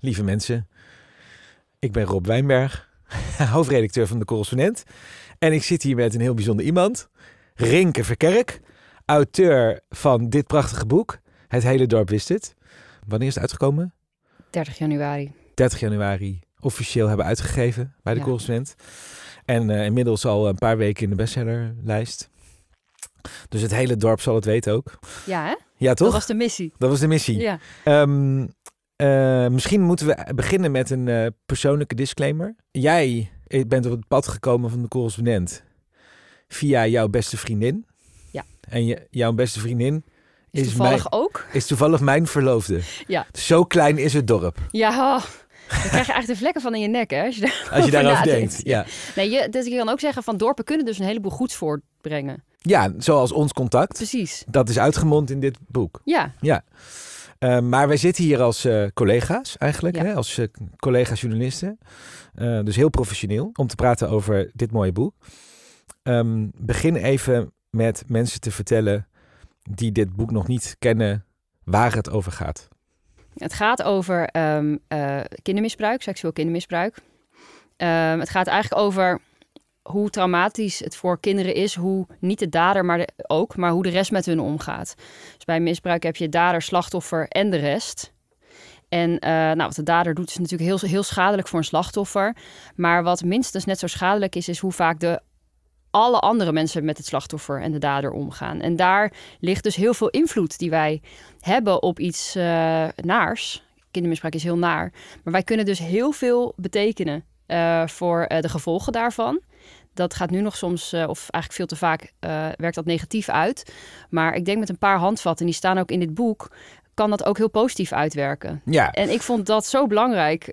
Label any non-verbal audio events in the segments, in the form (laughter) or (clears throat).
lieve mensen. Ik ben Rob Wijnberg, (laughs) hoofdredacteur van De Correspondent. En ik zit hier met een heel bijzonder iemand, Rinke Verkerk, auteur van dit prachtige boek. Het hele dorp wist het. Wanneer is het uitgekomen? 30 januari. 30 januari officieel hebben uitgegeven bij de correspondent. En eh, inmiddels al een paar weken in de bestsellerlijst. Dus het hele dorp zal het weten ook. Ja, hè? Ja, toch? Dat was de missie. Dat was de missie. Ja. Ehm, eh, misschien moeten we beginnen met een eh, persoonlijke disclaimer. Jij eh, bent op het pad gekomen van de correspondent via jouw beste vriendin. Ja. En je, jouw beste vriendin is, is toevallig mijn, ook. Is toevallig mijn verloofde. Ja. Zo klein is het dorp. Ja. Oh. Dan krijg je echt de vlekken van in je nek, hè? Als je, daar als je daarover denkt. Ja. Nee, je, dus ik kan ook zeggen van dorpen kunnen dus een heleboel goeds voortbrengen. Ja, zoals ons contact. Precies. Dat is uitgemond in dit boek. Ja. Ja. Ehm, maar wij zitten hier als eh, collega's eigenlijk, hè? als eh, collega-journalisten. Eh, dus heel professioneel om te praten over dit mooie boek. Ehm, begin even met mensen te vertellen die dit boek nog niet kennen, waar het over gaat. Het gaat over ehm, kindermisbruik, seksueel kindermisbruik. het gaat eigenlijk over hoe traumatisch het voor kinderen is, hoe niet de dader maar de, ook, maar hoe de rest met hun omgaat. Dus bij misbruik heb je dader, slachtoffer en de rest. En eh, nou, wat de dader doet is natuurlijk heel, heel schadelijk voor een slachtoffer. Maar wat minstens net zo schadelijk is, is hoe vaak de alle andere mensen met het slachtoffer en de dader omgaan. En daar ligt dus heel veel invloed die wij hebben op iets eh, naars. Kindermisbruik is heel naar. Maar wij kunnen dus heel veel betekenen eh, voor eh, de gevolgen daarvan. Dat gaat nu nog soms, eh, of eigenlijk veel te vaak, werkt dat negatief uit. Maar ik denk met een paar handvatten, die staan ook in dit boek, kan dat ook heel positief uitwerken. Ja. En ik vond dat zo belangrijk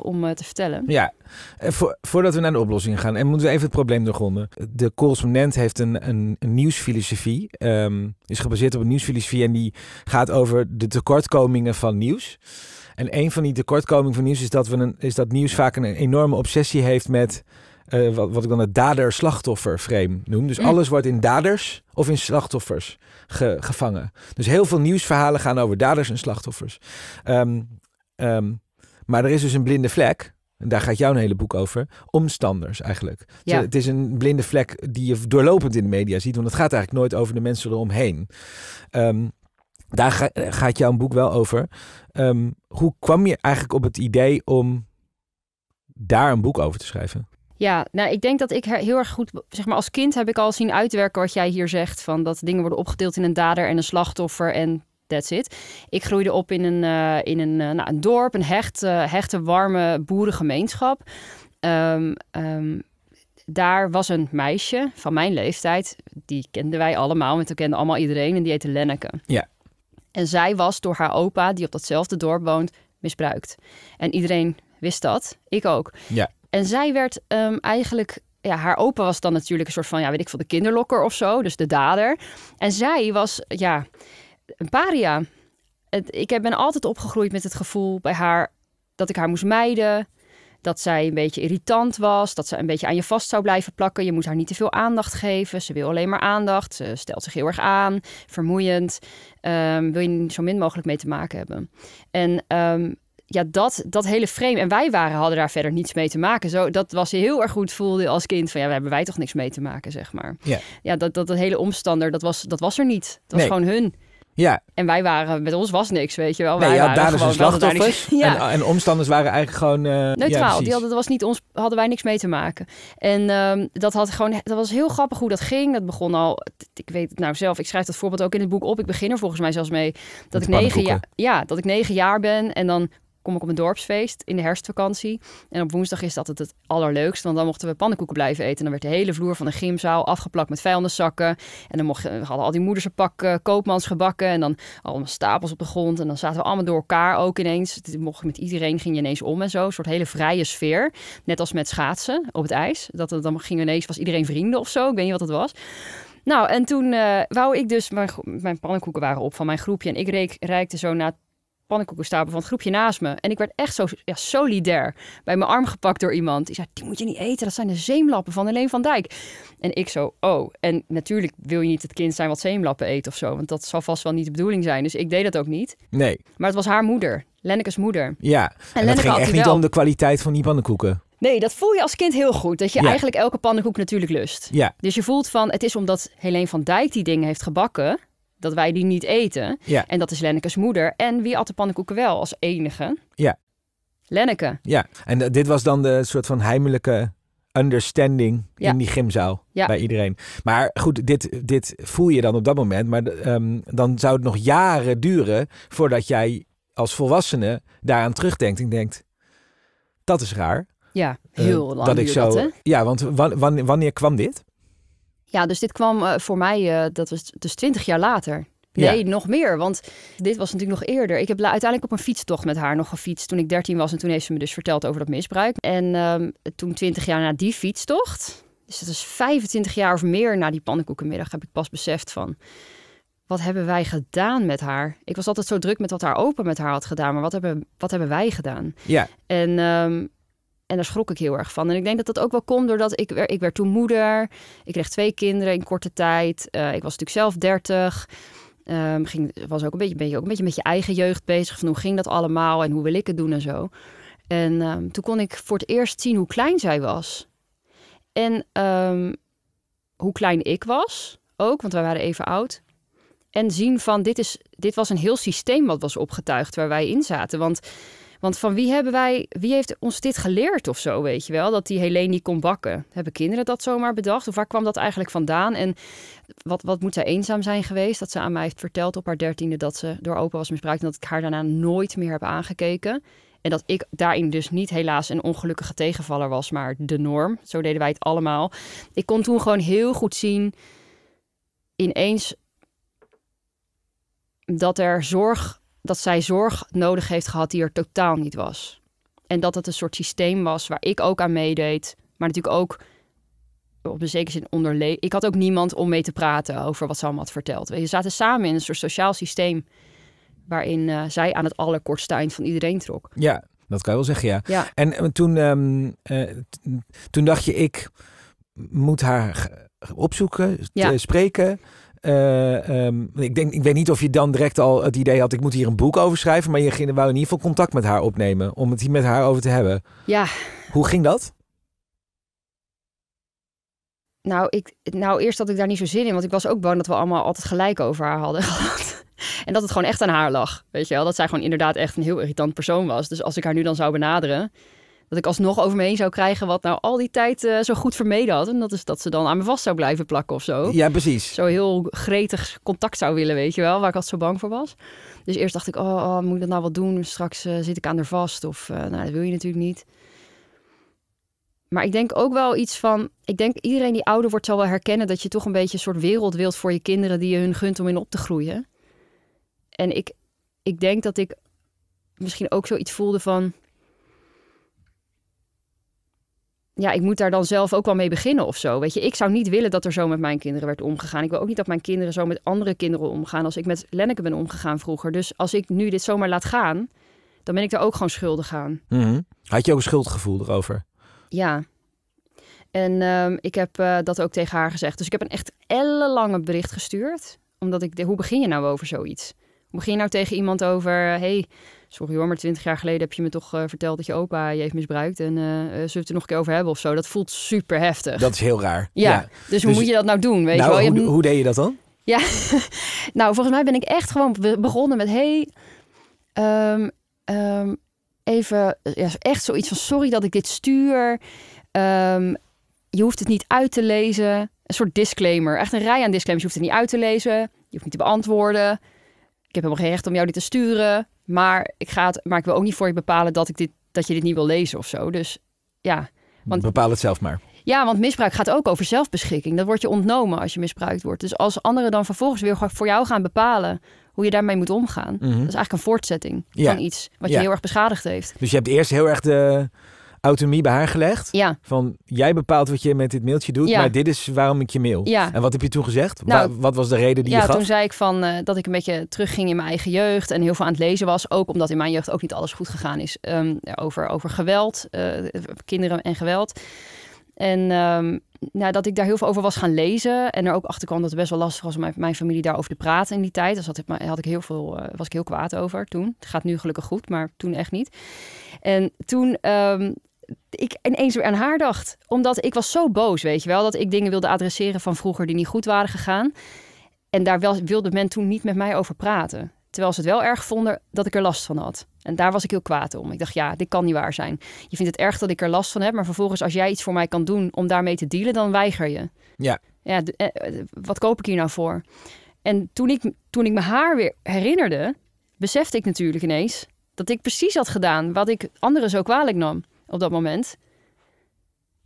om te vertellen. Ja, Vo voordat we naar de oplossing gaan, en moeten we even het probleem doorgronden. De correspondent heeft een, een, een nieuwsfilosofie, um, is gebaseerd op een nieuwsfilosofie en die gaat over de tekortkomingen van nieuws. En een van die tekortkomingen van nieuws is dat, we een, is dat nieuws vaak een, enorme obsessie heeft met eh, wat, ik dan het dader-slachtoffer-frame noem. Dus mm. alles wordt in daders of in slachtoffers gevangen. Dus heel veel nieuwsverhalen gaan over daders en slachtoffers. Ehm, ehm, maar er is dus een blinde vlek. En daar gaat jouw hele boek over. Omstanders eigenlijk. Ja. het is een blinde vlek die je doorlopend in de media ziet. Want het gaat eigenlijk nooit over de mensen eromheen. Um, daar ga, gaat jouw boek wel over. Ehm, hoe kwam je eigenlijk op het idee om daar een boek over te schrijven? Ja, nou, ik denk dat ik heel erg goed, zeg maar, als kind heb ik al zien uitwerken wat jij hier zegt. Van dat dingen worden opgedeeld in een dader en een slachtoffer en that's it. Ik groeide op in een, eh, in een, eh, nou, een dorp, een hecht, eh, hechte, warme boerengemeenschap. Um, daar was een meisje van mijn leeftijd, die kenden wij allemaal, want we kenden allemaal iedereen, en die heette Lenneke. Ja. En zij was door haar opa, die op datzelfde dorp woont, misbruikt. En iedereen wist dat. Ik ook. Ja. En zij werd ehm, eigenlijk. Ja, haar opa was dan natuurlijk een soort van, ja, weet ik veel, de kinderlokker of zo. Dus de dader. En zij was, ja, een paria. Het, ik ben altijd opgegroeid met het gevoel bij haar dat ik haar moest mijden dat zij een beetje irritant was, dat ze een beetje aan je vast zou blijven plakken. Je moet haar niet te veel aandacht geven. Ze wil alleen maar aandacht. Ze stelt zich heel erg aan, vermoeiend. Ehm, wil je zo min mogelijk mee te maken hebben. En ehm, ja, dat, dat hele frame. En wij waren, hadden daar verder niets mee te maken. Zo, dat was heel erg goed voelde als kind. Van ja, we hebben wij toch niks mee te maken, zeg maar. Ja, ja dat, dat, dat hele omstander, dat was, dat was er niet. Dat was nee. gewoon hun. Ja. En wij waren, met ons was niks, weet je wel. Nee, wij ja, waren gewoon, dus slachtoffers. en, en, omstanders waren eigenlijk gewoon... Eh, Neutraal, die hadden, dat was niet ons, hadden wij niks mee te maken. En ehm, dat, had gewoon, dat was heel grappig hoe dat ging. Dat begon al, ik weet het nou zelf, ik schrijf dat voorbeeld ook in het boek op. Ik begin er volgens mij zelfs mee dat, ik, negen jaar, ja, dat ik negen jaar ben en dan kom ik op een dorpsfeest in de herfstvakantie. En op woensdag is dat het, het allerleukst, want dan mochten we pannenkoeken blijven eten. En dan werd de hele vloer van de gymzaal afgeplakt met vuilniszakken. En dan mochten, hadden al die moeders een pak uh, en dan allemaal stapels op de grond. En dan zaten we allemaal door elkaar ook ineens. Het mocht met iedereen ging je ineens om en zo. Een soort hele vrije sfeer. Net als met schaatsen op het ijs. Dat, eh, dan ging ineens, was iedereen vrienden of zo. Ik weet niet wat het was. Nou, en toen eh, wou ik dus, mijn, mijn pannenkoeken waren op van mijn groepje. En ik reikte zo naar pannenkoekenstapel van het groepje naast me. En ik werd echt zo ja, solidair bij mijn arm gepakt door iemand. Die zei, die moet je niet eten, dat zijn de zeemlappen van Helene van Dijk. En ik zo, oh. En natuurlijk wil je niet het kind zijn wat zeemlappen eet of zo. Want dat zal vast wel niet de bedoeling zijn. Dus ik deed dat ook niet. Nee. Maar het was haar moeder. Lennekes moeder. Ja, en, en dat ging echt niet om de kwaliteit van die pannenkoeken. Nee, dat voel je als kind heel goed. Dat je eigenlijk elke pannenkoek natuurlijk lust. Ja. Dus je voelt van, het is omdat Helene van Dijk die dingen heeft gebakken dat wij die niet eten. En dat is Lennekes moeder. En wie at de pannenkoeken wel als enige? Ja. Lenneke. Ja, en eh, dit was dan de soort van heimelijke understanding in die gymzaal bij iedereen. Maar goed, dit, dit voel je dan op dat moment. Maar eh, ehm, dan zou het nog jaren duren voordat jij als volwassene daaraan terugdenkt en denkt, dat is raar. Ja, eh, heel uh, lang dat ik zo. ja, want wanneer kwam dit? Ja, dus dit kwam eh, voor mij, eh, dat was dus twintig jaar later. Nee, nog meer, want dit was natuurlijk nog eerder. Ik heb uiteindelijk op een fietstocht met haar nog gefietst toen ik 13 was. En toen heeft ze me dus verteld over dat misbruik. En ehm, toen 20 jaar na die fietstocht, dus dat is 25 jaar of meer na die pannenkoekenmiddag, heb ik pas beseft van... Wat hebben wij gedaan met haar? Ik was altijd zo druk met wat haar open met haar had gedaan, maar wat hebben, wat hebben wij gedaan? Ja. En ehm, en daar schrok ik heel erg van. En ik denk dat dat ook wel komt doordat ik, ik werd toen moeder. Ik kreeg twee kinderen in korte tijd. Eh, ik was natuurlijk zelf dertig. Um, ging, was ook een beetje, ook een beetje met je eigen jeugd bezig. Van hoe ging dat allemaal en hoe wil ik het doen en zo. En ehm, toen kon ik voor het eerst zien hoe klein zij was. En ehm, hoe klein ik was ook, want wij waren even oud. En zien van dit, is, dit was een heel systeem wat was opgetuigd waar wij in zaten. Want want van wie hebben wij, wie heeft ons dit geleerd of zo, weet je wel? Dat die Helene niet kon bakken. Hebben kinderen dat zomaar bedacht? Of waar kwam dat eigenlijk vandaan? En wat, wat moet zij eenzaam zijn geweest? Dat ze aan mij heeft verteld op haar dertiende dat ze door opa was misbruikt. En dat ik haar daarna nooit meer heb aangekeken. En dat ik daarin dus niet helaas een ongelukkige tegenvaller was, maar de norm. Zo deden wij het allemaal. Ik kon toen gewoon heel goed zien, ineens, dat er zorg dat zij zorg nodig heeft gehad die er totaal niet was. En dat het een soort systeem was waar ik ook aan meedeed, maar natuurlijk ook op een zekere zin onderleed. Ik had ook niemand om mee te praten over wat ze allemaal had verteld. We zaten samen in een soort sociaal systeem waarin eh, zij aan het allerkortste eind van iedereen trok. Ja, dat kan je wel zeggen, ja. ja. En, eh, toen, ehm, eh, toen dacht je, ik moet haar opzoeken, spreken. Eh, ehm, ik, denk, ik weet niet of je dan direct al het idee had, ik moet hier een boek over schrijven. Maar je ging, wou in ieder geval contact met haar opnemen om het hier met haar over te hebben. Ja. Hoe ging dat? Nou, ik, nou, eerst had ik daar niet zo zin in. Want ik was ook bang dat we allemaal altijd gelijk over haar hadden (laughs) gehad. En dat het gewoon echt aan haar lag. Weet je wel? Dat zij gewoon inderdaad echt een heel irritant persoon was. Dus als ik haar nu dan zou benaderen, dat ik alsnog over me heen zou krijgen wat nou al die tijd eh, zo goed vermeden had. En dat is dat ze dan aan me vast zou blijven plakken of zo. Ja, precies. Zo heel gretig contact zou willen, weet je wel, waar ik altijd zo bang voor was. Dus eerst dacht ik, oh, oh moet ik dat nou wat doen? Straks eh, zit ik aan haar vast of eh, nou, dat wil je natuurlijk niet. Maar ik denk ook wel iets van, ik denk iedereen die ouder wordt zal wel herkennen dat je toch een beetje een soort wereld wilt voor je kinderen die je hun gunt om in op te groeien. En ik, ik denk dat ik misschien ook zoiets voelde van, ja, ik moet daar dan zelf ook wel mee beginnen of zo. Weet je, ik zou niet willen dat er zo met mijn kinderen werd omgegaan. Ik wil ook niet dat mijn kinderen zo met andere kinderen omgaan als ik met Lenneke ben omgegaan vroeger. Dus als ik nu dit zomaar laat gaan, dan ben ik daar ook gewoon schuldig aan. Mhm. Had je ook een schuldgevoel erover? Ja. En ehm, ik heb eh, dat ook tegen haar gezegd. Dus ik heb een echt ellenlange bericht gestuurd. Omdat ik, de, hoe begin je nou over zoiets? Hoe begin je nou tegen iemand over, hey, sorry hoor, maar twintig jaar geleden heb je me toch eh, verteld dat je opa je heeft misbruikt. En uh, zullen we het er nog een keer over hebben of zo? Dat voelt super heftig. Dat is heel raar. Ja, Dus, hoe dus moet je dat nou doen? Weet je nou, wel? Hoe, hoe deed je dat dan? Ja, (laughs) nou volgens mij ben ik echt gewoon begonnen met hey, ehm, ehm, even ja, echt zoiets van sorry dat ik dit stuur. Ehm, je hoeft het niet uit te lezen. Een soort disclaimer. Echt een rij aan disclaimers. Je hoeft het niet uit te lezen. Je hoeft niet te beantwoorden. Ik heb helemaal geen recht om jou dit te sturen. Maar ik, ga het, maar ik wil ook niet voor je bepalen dat, ik dit, dat je dit niet wil lezen of zo. Dus ja. Want, Bepaal het zelf maar. Ja, want misbruik gaat ook over zelfbeschikking. Dat wordt je ontnomen als je misbruikt wordt. Dus als anderen dan vervolgens weer voor jou gaan bepalen hoe je daarmee moet omgaan. Mhm. Dat is eigenlijk een voortzetting van iets wat je heel erg beschadigd heeft. Dus je hebt eerst heel erg de autonomie bij haar gelegd. Ja. Van jij bepaalt wat je met dit mailtje doet, ja. maar dit is waarom ik je mail. Ja. En wat heb je toen gezegd? Nou, wat was de reden die je gaf? toen zei ik van eh, dat ik een beetje terugging in mijn eigen jeugd en heel veel aan het lezen was. Ook omdat in mijn jeugd ook niet alles goed gegaan is ehm, over, over geweld, eh, kinderen en geweld. En um, nou, dat ik daar heel veel over was gaan lezen. En er ook achter kwam dat het best wel lastig was om mijn, mijn familie daarover te praten in die tijd. Dus had ik, had ik heel veel, eh, was ik heel kwaad over toen. Het gaat nu gelukkig goed, maar toen echt niet. En toen ehm, ik ineens weer aan haar dacht. Omdat ik was zo boos, weet je wel, dat ik dingen wilde adresseren van vroeger die niet goed waren gegaan. En daar wilde men toen niet met mij over praten. Terwijl ze het wel erg vonden dat ik er last van had. En daar was ik heel kwaad om. Ik dacht, ja, dit kan niet waar zijn. Je vindt het erg dat ik er last van heb, maar vervolgens als jij iets voor mij kan doen om daarmee te dealen, dan weiger je. Ja. Ja, eh, eh, wat koop ik hier nou voor? En toen ik, toen ik me haar weer herinnerde, besefte ik natuurlijk ineens dat ik precies had gedaan wat ik anderen zo kwalijk nam op dat moment.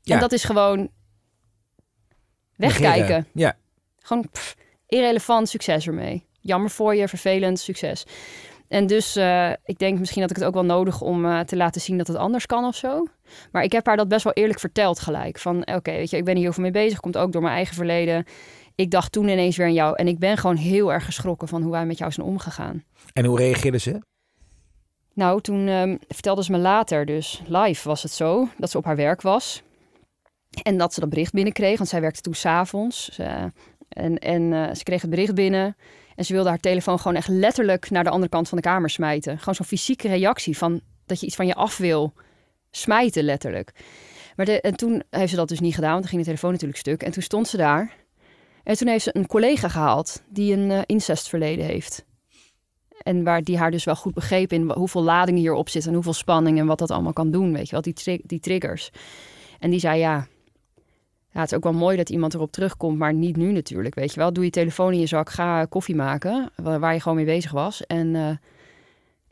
Ja. En dat is gewoon wegkijken. Ja. Gewoon irrelevant, succes ermee. Jammer voor je, vervelend, succes. En dus eh, ik denk misschien dat ik het ook wel nodig om eh, te laten zien dat het anders kan of zo. Maar ik heb haar dat best wel eerlijk verteld gelijk. Van oké, weet je, ik ben hier heel veel mee bezig. Komt ook door mijn eigen verleden. Ik dacht toen ineens weer aan jou. En ik ben gewoon heel erg geschrokken van hoe wij met jou zijn omgegaan. En hoe reageerde ze? Nou, toen um, vertelde ze me later, dus live was het zo, dat ze op haar werk was. En dat ze dat bericht binnenkreeg, want zij werkte toen s'avonds. Uh, en en eh, ze kreeg het bericht binnen. En ze wilde haar telefoon gewoon echt letterlijk naar de andere kant van de kamer smijten. Gewoon zo'n fysieke reactie van dat je iets van je af wil smijten, letterlijk. Maar en toen heeft ze dat dus niet gedaan, want dan ging de telefoon natuurlijk stuk. En toen stond ze daar. En toen heeft ze een collega gehaald die een uh, incestverleden heeft. En waar die haar dus wel goed begreep in hoeveel lading hierop zit en hoeveel spanning en wat dat allemaal kan doen, weet je wel, die, die triggers. En die zei ja, het is ook wel mooi dat iemand erop terugkomt, maar niet nu natuurlijk, weet je wel. Doe je telefoon in je zak, ga koffie maken, waar je gewoon mee bezig was. En uh, eh,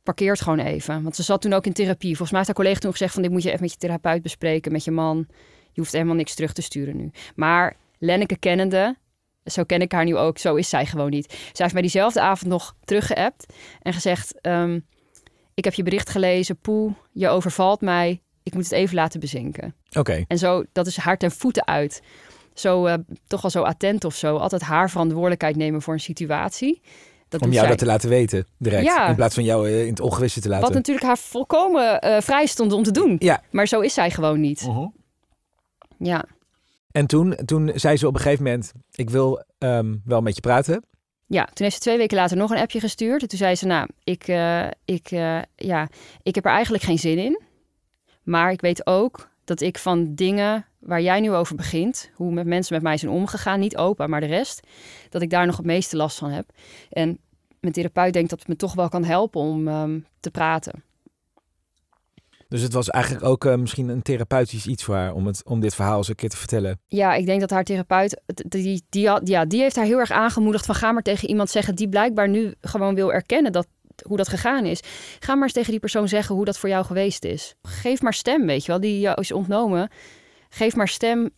parkeert gewoon even. Want ze zat toen ook in therapie. Volgens mij is haar collega toen gezegd van dit moet je even met je therapeut bespreken, met je man. Je hoeft helemaal niks terug te sturen nu. Maar Lenneke kennende, zo ken ik haar nu ook, zo is zij gewoon niet. Zij heeft mij diezelfde avond nog teruggeappt en gezegd: ehm, Ik heb je bericht gelezen, poe, je overvalt mij, ik moet het even laten bezinken. Oké. En zo, dat is haar ten voeten uit. Zo, eh, toch wel zo attent of zo. Altijd haar verantwoordelijkheid nemen voor een situatie. Dat Om jou dat te laten weten, direct. Ja. In plaats van jou eh, in het ongewisse te laten. Wat natuurlijk haar volkomen eh, vrij stond om te doen. Ja. Maar zo is zij gewoon niet. Mhm. Ja. En toen, toen zei ze op een gegeven moment, ik wil ehm, wel met je praten. Ja, toen heeft ze twee weken later nog een appje gestuurd. En toen zei ze, nou, ik, eh, ik, eh, ja, ik heb er eigenlijk geen zin in. Maar ik weet ook dat ik van dingen waar jij nu over begint, hoe met mensen met mij zijn omgegaan, niet opa, maar de rest, dat ik daar nog het meeste last van heb. En mijn therapeut denkt dat het me toch wel kan helpen om ehm, te praten. Dus het was eigenlijk ook eh, misschien een therapeutisch iets voor haar om, het, om dit verhaal eens een keer te vertellen. Ja, ik denk dat haar therapeut, die, die, ja, die heeft haar heel erg aangemoedigd van ga maar tegen iemand zeggen die blijkbaar nu gewoon wil erkennen dat, hoe dat gegaan is. Ga maar eens tegen die persoon zeggen hoe dat voor jou geweest is. Geef maar stem, weet je wel, die jou is ontnomen. Geef maar stem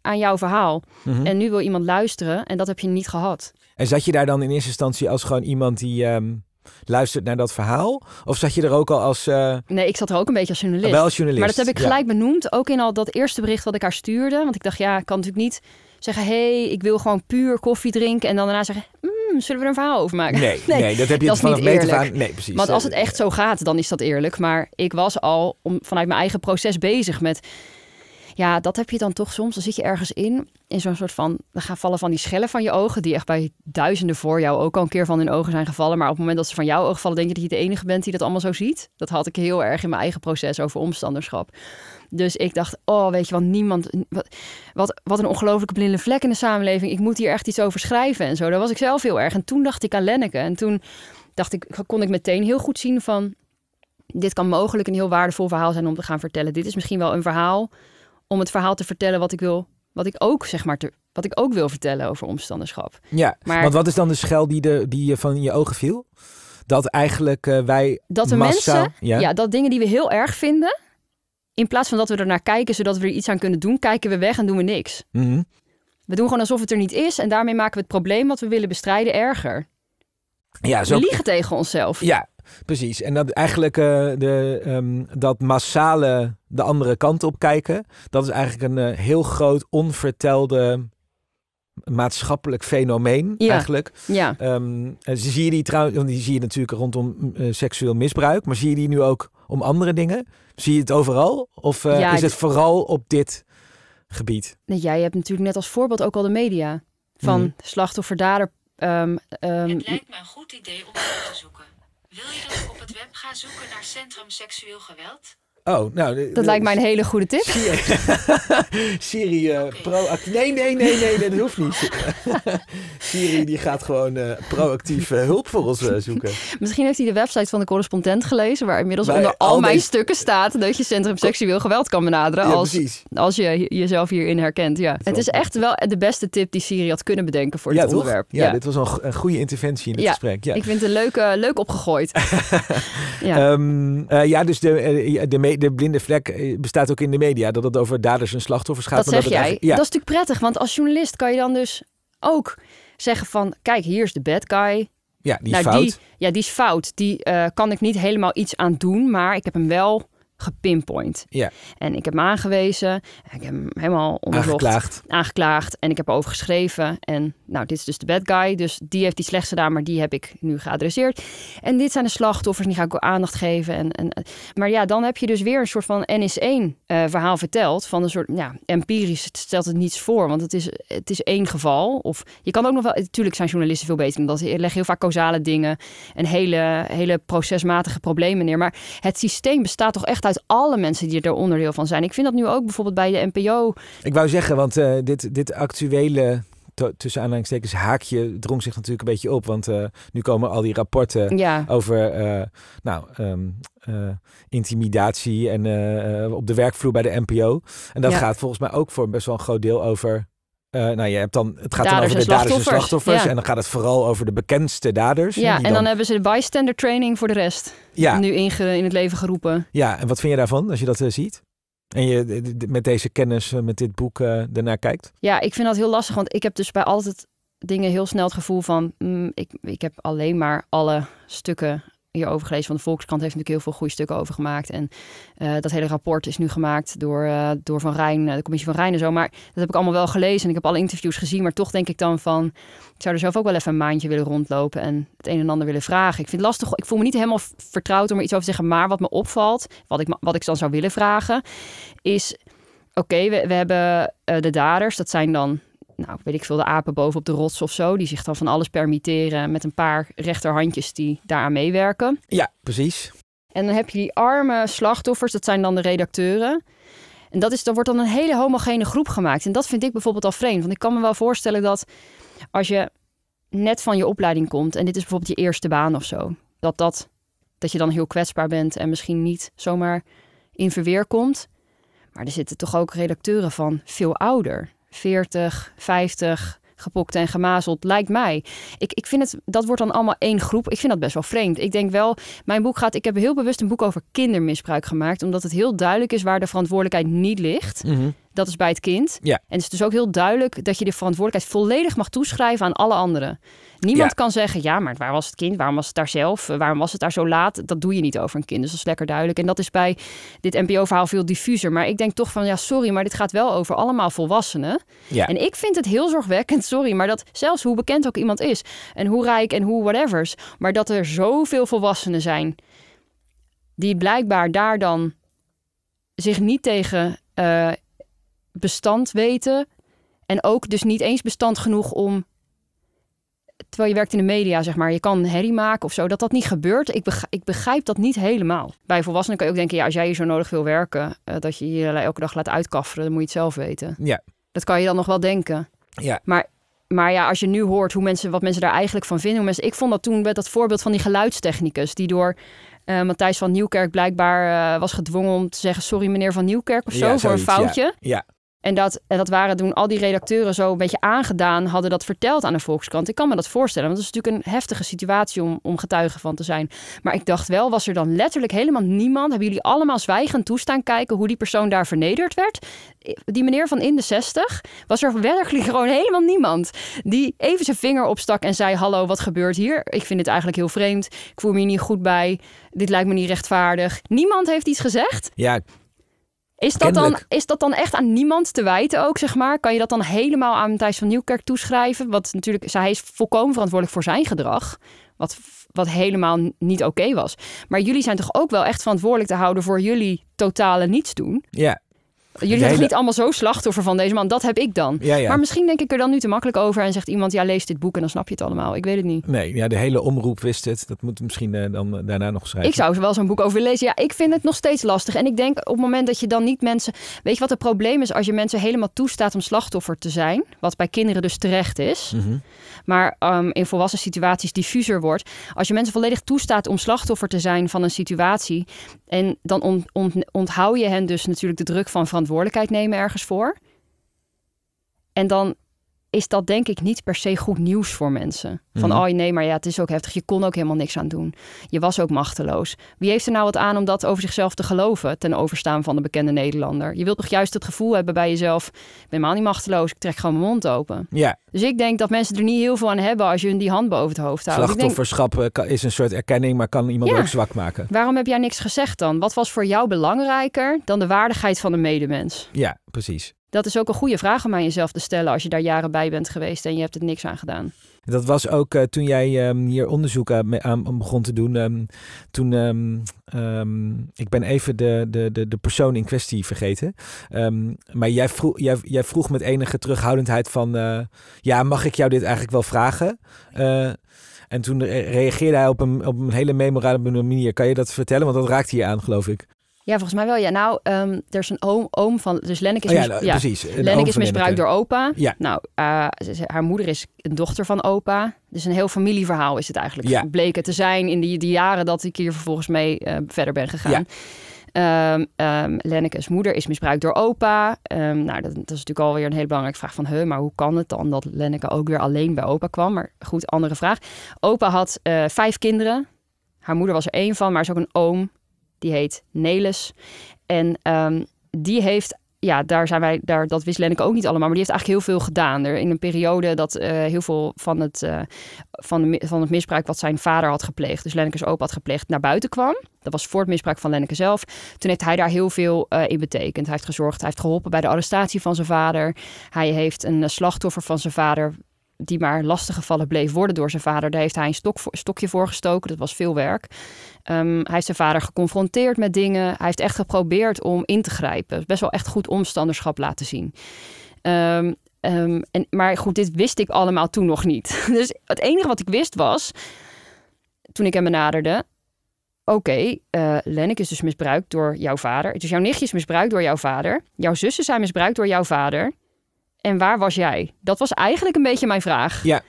aan jouw verhaal. Mhm. En nu wil iemand luisteren en dat heb je niet gehad. En zat je daar dan in eerste instantie als gewoon iemand die... Ehm, luistert naar dat verhaal? Of zat je er ook al als... Eh, nee, ik zat er ook een beetje als journalist. Wel als journalist. Maar dat heb ik gelijk benoemd. Ook in al dat eerste bericht wat ik haar stuurde. Want ik dacht, ja, ik kan natuurlijk niet zeggen... hey, ik wil gewoon puur koffie drinken. En dan daarna zeggen... Mm, zullen we er een verhaal over maken? Nee, (laughs) nee, dat heb je dat vanaf meter aan. Nee, precies. Want als eh, het echt zo gaat, dan is dat eerlijk. Maar ik was al om, vanuit mijn eigen proces bezig met... Ja, dat heb je dan toch soms. Dan zit je ergens in in zo'n soort van gaan vallen van die schellen van je ogen, die echt bij duizenden voor jou ook al een keer van hun ogen zijn gevallen. Maar op het moment dat ze van jouw ogen vallen, denk je dat je de enige bent die dat allemaal zo ziet. Dat had ik heel erg in mijn eigen proces over omstanderschap. Dus ik dacht, oh, weet je, wat? niemand. Wat, wat, een ongelofelijke blinde vlek in de samenleving. Ik moet hier echt iets over schrijven en zo. Dat was ik zelf heel erg. En toen dacht ik aan Lenneke. En toen dacht ik, kon ik meteen heel goed zien van. Dit kan mogelijk een heel waardevol verhaal zijn om te gaan vertellen. Dit is misschien wel een verhaal om het verhaal te vertellen wat ik wil wat ik ook zeg maar wat ik ook wil vertellen over omstanderschap. Ja, maar, want wat is dan de schel die, de, die je van je ogen viel? Dat eigenlijk eh, wij. Dat de massa, mensen. Ja. dat dingen die we heel erg vinden. In plaats van dat we ernaar kijken zodat we er iets aan kunnen doen, kijken we weg en doen we niks. Mhm. We doen gewoon alsof het er niet is en daarmee maken we het probleem wat we willen bestrijden erger. Ja, zo... We liegen tegen onszelf. Ja, precies. En dat eigenlijk eh, de, ehm, dat massale de andere kant op kijken, dat is eigenlijk een eh, heel groot onvertelde maatschappelijk fenomeen ja. eigenlijk. Ja. Um, zie je die trouwens, die zie je natuurlijk rondom mm, eh, seksueel misbruik, maar zie je die nu ook om andere dingen? Zie je het overal? Of is het vooral op dit gebied? jij hebt natuurlijk net als voorbeeld ook al de media van mm. slachtoffer dader. Ehm, het lijkt me een goed idee om op te zoeken wil je dat op het web gaan zoeken naar Centrum Seksueel Geweld? Oh, nou... Dat lijkt mij een hele goede tip. Siri, (laughs) Siri eh, proactief... Nee, nee, nee, nee, dat hoeft niet. (laughs) Siri die gaat gewoon eh, proactief eh, hulp voor ons zoeken. (laughs) Misschien heeft hij de website van de correspondent gelezen... waar inmiddels onder al, mijn stukken staat... dat je Centrum Seksueel Geweld kan benaderen... als, als je jezelf hierin herkent. Ja. Het is echt wel de beste tip die Siri had kunnen bedenken voor dit onderwerp. Ja, dit was een, goede interventie in het gesprek. Ja. Ik vind het leuk, leuk opgegooid. ja. Ehm, ja, dus de, de de, blinde vlek eh, bestaat ook in de media. Dat het over daders en slachtoffers gaat. Dat zeg dat jij. Ja. Dat is natuurlijk prettig. Want als journalist kan je dan dus ook zeggen van... Kijk, hier is de bad guy. Ja, die is nou, fout. Die, ja, die is fout. Die eh, kan ik niet helemaal iets aan doen. Maar ik heb hem wel gepinpoint. Ja. En ik heb hem aangewezen. Ik heb hem helemaal onderzocht. Aangeklaagd. En ik heb over geschreven. En nou, dit is dus de bad guy. Dus die heeft die slechts gedaan, maar die heb ik nu geadresseerd. En dit zijn de slachtoffers. Die ga ik aandacht geven. En, en, maar ja, dan heb je dus weer een soort van NS1 uh, eh, verhaal verteld. Van een soort, ja, empirisch stelt het niets voor. Want het is, het is één geval. Of je kan ook nog wel, natuurlijk zijn journalisten veel beter. Omdat ze leggen heel vaak causale dingen. En hele, hele procesmatige problemen neer. Maar het systeem bestaat toch echt uit alle mensen die er onderdeel van zijn. Ik vind dat nu ook bijvoorbeeld bij de NPO. Ik wou zeggen, want eh, dit, dit actuele tussen aanhalingstekens haakje drong zich natuurlijk een beetje op. Want eh, nu komen al die rapporten ja. over uh, nou, ehm, intimidatie en op de werkvloer bij de NPO. En dat gaat volgens mij ook voor best wel een groot deel over eh, nou, je hebt dan, het gaat dan over de daders en slachtoffers. En dan gaat het vooral over de bekendste daders. Ja, en dan... hebben ze de bystander training voor de rest. Nu in, in het leven geroepen. Ja, en wat vind je daarvan als je dat eh, ziet? En je met deze kennis, eh, met dit boek uh, kijkt? Ja, ik vind dat heel lastig. Want ik heb dus bij altijd dingen heel snel het gevoel van... Mm, ik, ik heb alleen maar alle stukken hierover gelezen. Van de Volkskrant heeft natuurlijk heel veel goede stukken over gemaakt. En eh, dat hele rapport is nu gemaakt door, eh, door Van Rijn, eh, de commissie van Rijn en zo. Maar dat heb ik allemaal wel gelezen en ik heb alle interviews gezien. Maar toch denk ik dan van, ik zou er zelf ook wel even een maandje willen rondlopen en het een en ander willen vragen. Ik vind het lastig, ik voel me niet helemaal vertrouwd om er iets over te zeggen. Maar wat me opvalt, wat ik, wat ik dan zou willen vragen, is... Oké, we, we hebben de daders, dat zijn dan nou, weet ik veel, de apen boven op de rots of zo. Die zich dan van alles permitteren met een paar rechterhandjes die daaraan meewerken. Ja, precies. En dan heb je die arme slachtoffers, dat zijn dan de redacteuren. En dat is, dan wordt dan een hele homogene groep gemaakt. En dat vind ik bijvoorbeeld al vreemd. Want ik kan me wel voorstellen dat als je net van je opleiding komt en dit is bijvoorbeeld je eerste baan of zo, dat, dat, dat je dan heel kwetsbaar bent en misschien niet zomaar in verweer komt. Maar er zitten toch ook redacteuren van veel ouder. 40, 50, gepokt en gemazeld, lijkt mij. Ik, ik vind het, dat wordt dan allemaal één groep. Ik vind dat best wel vreemd. Ik denk wel, mijn boek gaat, ik heb heel bewust een boek over kindermisbruik gemaakt, omdat het heel duidelijk is waar de verantwoordelijkheid niet ligt. Mhm dat is bij het kind. Ja. En het is dus ook heel duidelijk dat je de verantwoordelijkheid volledig mag toeschrijven aan alle anderen. Niemand kan zeggen, ja, maar waar was het kind? Waarom was het daar zelf? Eh, waarom was het daar zo laat? Dat doe je niet over een kind. Dus dat is lekker duidelijk. En dat is bij dit NPO-verhaal veel diffuser. Maar ik denk toch van, ja, sorry, maar dit gaat wel over allemaal volwassenen. Ja. En ik vind het heel zorgwekkend, sorry, maar dat zelfs hoe bekend ook iemand is en hoe rijk en hoe whatevers, maar dat er zoveel volwassenen zijn die blijkbaar daar dan zich niet tegen eh, bestand weten. En ook dus niet eens bestand genoeg om. Terwijl je werkt in de media, zeg maar, je kan herrie maken of zo, dat dat niet gebeurt. Ik begrijp, ik begrijp dat niet helemaal. Bij volwassenen kan je ook denken, ja, als jij hier zo nodig wil werken, eh, dat je je elke dag laat uitkafferen, dan moet je het zelf weten. Ja. Dat kan je dan nog wel denken. Ja. Maar maar ja, als je nu hoort hoe mensen, wat mensen daar eigenlijk van vinden. Hoe mensen, ik vond dat toen met dat voorbeeld van die geluidstechnicus. Die door eh, Matthijs van Nieuwkerk blijkbaar eh, was gedwongen om te zeggen... sorry meneer van Nieuwkerk of zo, voor een foutje. Ja, ja. En dat, en dat waren toen al die redacteuren zo een beetje aangedaan, hadden dat verteld aan de Volkskrant. Ik kan me dat voorstellen, want het is natuurlijk een heftige situatie om, om getuige van te zijn. Maar ik dacht wel, was er dan letterlijk helemaal niemand? Hebben jullie allemaal zwijgend toestaan kijken hoe die persoon daar vernederd werd? Die meneer van in de 60, was er werkelijk gewoon helemaal niemand die even zijn vinger opstak en zei: Hallo, wat gebeurt hier? Ik vind het eigenlijk heel vreemd. Ik voel me hier niet goed bij. Dit lijkt me niet rechtvaardig. Niemand heeft iets gezegd. Ja, is dat, dan, is dat dan echt aan niemand te wijten ook, zeg maar? Kan je dat dan helemaal aan Thijs van Nieuwkerk toeschrijven? Want natuurlijk, hij is volkomen verantwoordelijk voor zijn gedrag. Wat, wat helemaal niet oké was. Maar jullie zijn toch ook wel echt verantwoordelijk te houden voor jullie totale niets doen? Ja, Jullie zijn niet allemaal zo slachtoffer van deze man. Dat heb ik dan. Maar misschien denk ik er dan nu te makkelijk over en zegt iemand: ja, lees dit boek en dan snap je het allemaal. Ik weet het niet. Nee, ja, de hele omroep wist het. Dat moet misschien eh, dan eh, daarna nog schrijven. Ik zou wel zo'n boek over lezen. Ja, ik vind het nog steeds lastig. En ik denk op het moment dat je dan niet mensen. Weet je wat het probleem is als je mensen helemaal toestaat om slachtoffer te zijn? Wat bij kinderen dus terecht is. Mhm. Maar ehm, in volwassen situaties diffuser wordt. Als je mensen volledig toestaat om slachtoffer te zijn van een situatie. En dan on on onthoud je hen dus natuurlijk de druk van verantwoordelijkheid nemen ergens voor. En dan is dat denk ik niet per se goed nieuws voor mensen. Van, mm. oh nee, maar ja, het is ook heftig. Je kon ook helemaal niks aan doen. Je was ook machteloos. Wie heeft er nou wat aan om dat over zichzelf te geloven... ten overstaan van de bekende Nederlander? Je wilt toch juist het gevoel hebben bij jezelf... ik ben helemaal niet machteloos, ik trek gewoon mijn mond open. Ja. Dus ik denk dat mensen er niet heel veel aan hebben... als je hun die hand boven het hoofd houdt. Slachtofferschap denk, eh, is een soort erkenning... maar kan iemand ook zwak maken. Waarom heb jij niks gezegd dan? Wat was voor jou belangrijker... dan de waardigheid van een medemens? Ja, precies. Dat is ook een goede vraag om aan jezelf te stellen als je daar jaren bij bent geweest en je hebt het niks aan gedaan. Dat was ook eh, toen jij ehm, hier onderzoek eh, aan, begon te doen. Ehm, toen, ehm, ik ben even de, de, de, de persoon in kwestie vergeten. maar jij vroeg, jij, jij vroeg met enige terughoudendheid van, eh, ja, mag ik jou dit eigenlijk wel vragen? en toen reageerde hij op een, op een hele memorabele manier. Kan je dat vertellen? Want dat raakt hier aan, geloof ik. Ja, volgens mij wel. Ja, nou, ehm, er is een oom, oom van. Dus Lennik is, oh, ja, ja, precies. Lennik is misbruikt door opa. Ja. Nou, eh, haar moeder is een dochter van opa. Dus een heel familieverhaal is het eigenlijk. Ja. Bleken te zijn in die, die jaren dat ik hier vervolgens mee eh, verder ben gegaan. Ehm, ehm, Lenneke's moeder is misbruikt door opa. nou, dat, is natuurlijk alweer een hele belangrijke vraag van... he maar hoe kan het dan dat Lenneke ook weer alleen bij opa kwam? Maar goed, andere vraag. Opa had eh, vijf kinderen. Haar moeder was er één van, maar is ook een oom die heet Nelis. En ehm, die heeft ja, daar zijn wij, daar, dat wist Lenneke ook niet allemaal, maar die heeft eigenlijk heel veel gedaan. Er, in een periode dat eh, heel veel van het, eh, van, de, van het misbruik wat zijn vader had gepleegd, dus Lennekes opa had gepleegd, naar buiten kwam. Dat was voor het misbruik van Lenneke zelf. Toen heeft hij daar heel veel eh, in betekend. Hij heeft gezorgd, hij heeft geholpen bij de arrestatie van zijn vader. Hij heeft een slachtoffer van zijn vader die maar lastiggevallen bleef worden door zijn vader. Daar heeft hij een stok, stokje voor gestoken. Dat was veel werk. Ehm, hij heeft zijn vader geconfronteerd met dingen. Hij heeft echt geprobeerd om in te grijpen. Best wel echt goed omstanderschap laten zien. Ehm, ehm, en, maar goed, dit wist ik allemaal toen nog niet. (laughs) Dus het enige wat ik wist was, toen ik hem benaderde, oké, okay, eh, Lennik is dus misbruikt door jouw vader. Dus jouw nichtje is misbruikt door jouw vader. Jouw zussen zijn misbruikt door jouw vader. En waar was jij? Dat was eigenlijk een beetje mijn vraag. Ja.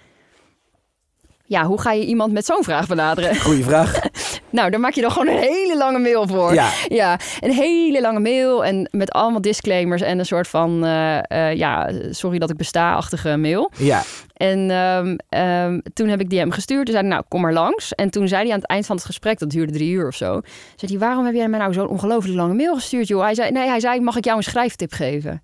Ja, hoe ga je iemand met zo'n vraag benaderen? (laughs) Goeie vraag. (laughs) nou, dan maak je dan gewoon een hele lange mail voor. Ja. ja een hele lange mail en met allemaal disclaimers en een soort van, eh, eh, ja, sorry dat ik besta-achtige mail. Ja. En ehm, ehm, toen heb ik die hem gestuurd. Toen zei nou, kom maar langs. En toen zei hij aan het eind van het gesprek, dat duurde drie uur of zo. Zei hij, waarom heb jij mij nou zo'n ongelooflijk lange mail gestuurd, joh? Hij zei, nee, hij zei, mag ik jou een schrijftip geven?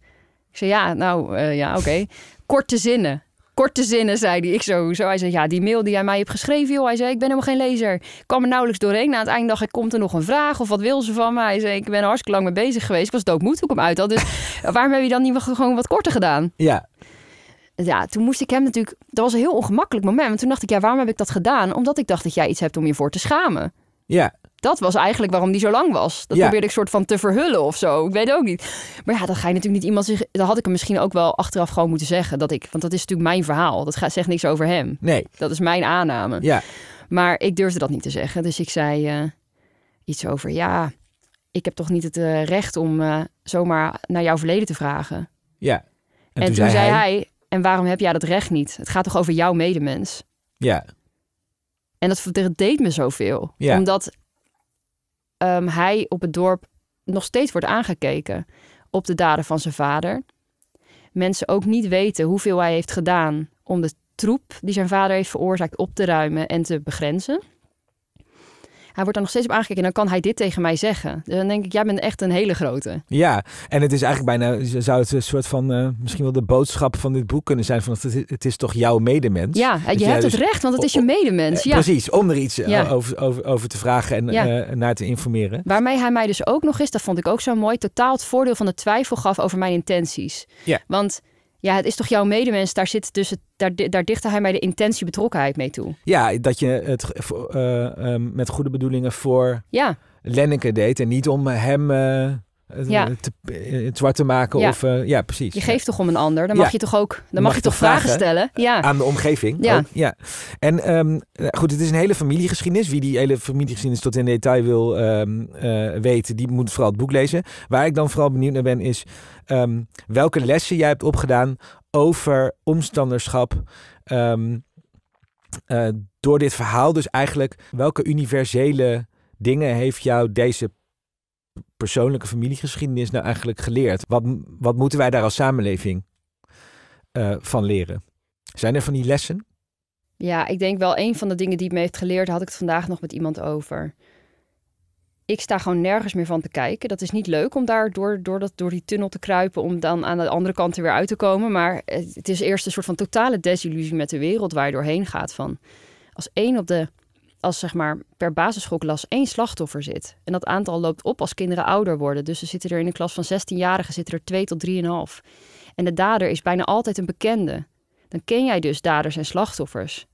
zei, ja, nou, eh, ja, oké. Korte zinnen. Korte zinnen, zei hij. Ik zo, zo. Hij zei, ja, die mail die jij mij hebt geschreven, joh. Hij zei, ik ben helemaal geen lezer. Ik kwam er nauwelijks doorheen. Na het eind dacht ik, komt er nog een vraag? Of wat wil ze van me? Hij zei, ik ben er hartstikke lang mee bezig geweest. Ik was doodmoe toen ik hem uit had. Dus (laughs) waarom heb je dan niet gewoon wat korter gedaan? Ja, ja, toen moest ik hem natuurlijk. Dat was een heel ongemakkelijk moment. Want toen dacht ik, ja, waarom heb ik dat gedaan? Omdat ik dacht dat jij iets hebt om je voor te schamen. Ja dat was eigenlijk waarom die zo lang was. Dat probeerde ik soort van te verhullen of zo. Ik weet ook niet. Maar ja, dat ga je natuurlijk niet iemand zich. Dat had ik hem misschien ook wel achteraf gewoon moeten zeggen. Dat ik, want dat is natuurlijk mijn verhaal. Dat gaat, zegt niks over hem. Nee. Dat is mijn aanname. Ja. Maar ik durfde dat niet te zeggen. Dus ik zei eh, iets over: ja, ik heb toch niet het eh, recht om eh, zomaar naar jouw verleden te vragen. Ja. En, toen, zei, hij... en waarom heb jij dat recht niet? Het gaat toch over jouw medemens? Ja. En dat, dat deed me zoveel. Ja. Omdat Ehm, hij op het dorp nog steeds wordt aangekeken op de daden van zijn vader. Mensen ook niet weten hoeveel hij heeft gedaan om de troep die zijn vader heeft veroorzaakt op te ruimen en te begrenzen. Hij wordt er nog steeds op aangekeken en dan kan hij dit tegen mij zeggen. dan denk ik, jij bent echt een hele grote. Ja, en het is eigenlijk bijna, zou het een soort van, eh, misschien wel de boodschap van dit boek kunnen zijn, van het, het is toch jouw medemens? Ja, je hebt het dus recht, want het is je medemens. Ja. Precies, om er iets eh, over, over, over, te vragen en eh, naar te informeren. Waarmee hij mij dus ook nog eens, dat vond ik ook zo mooi, totaal het voordeel van de twijfel gaf over mijn intenties. Ja. Want ja, het is toch jouw medemens, daar, zit dus het, daar, daar dichtte hij mij de intentie betrokkenheid mee toe. Ja, dat je het eh, ehm, met goede bedoelingen voor ja. Lenneke deed en niet om hem... Eh, eh, ja. te, eh, het zwart te maken. Of, eh, ja, precies. Je geeft toch om een ander? Dan mag je toch ook dan mag, je toch vragen, stellen? Ja. Aan de omgeving. Ja. ja. En ehm, goed, het is een hele familiegeschiedenis. Wie die hele familiegeschiedenis tot in detail wil ehm, weten, die moet vooral het boek lezen. Waar ik dan vooral benieuwd naar ben, is ehm, welke lessen jij hebt opgedaan over omstanderschap. door dit verhaal dus eigenlijk welke universele dingen heeft jou deze persoonlijke familiegeschiedenis nou eigenlijk geleerd? Wat, wat moeten wij daar als samenleving eh, van leren? Zijn er van die lessen? Ja, ik denk wel een van de dingen die me heeft geleerd, had ik het vandaag nog met iemand over. Ik sta gewoon nergens meer van te kijken. Dat is niet leuk om daar door, door, dat, door die tunnel te kruipen, om dan aan de andere kant er weer uit te komen. Maar het is eerst een soort van totale desillusie met de wereld waar je doorheen gaat. Van als één op de als zeg maar per basisschoolklas één slachtoffer zit. En dat aantal loopt op als kinderen ouder worden. Dus er zitten er in een klas van 16-jarigen zitten er 2 tot 3,5. En de dader is bijna altijd een bekende. Dan ken jij dus daders en slachtoffers.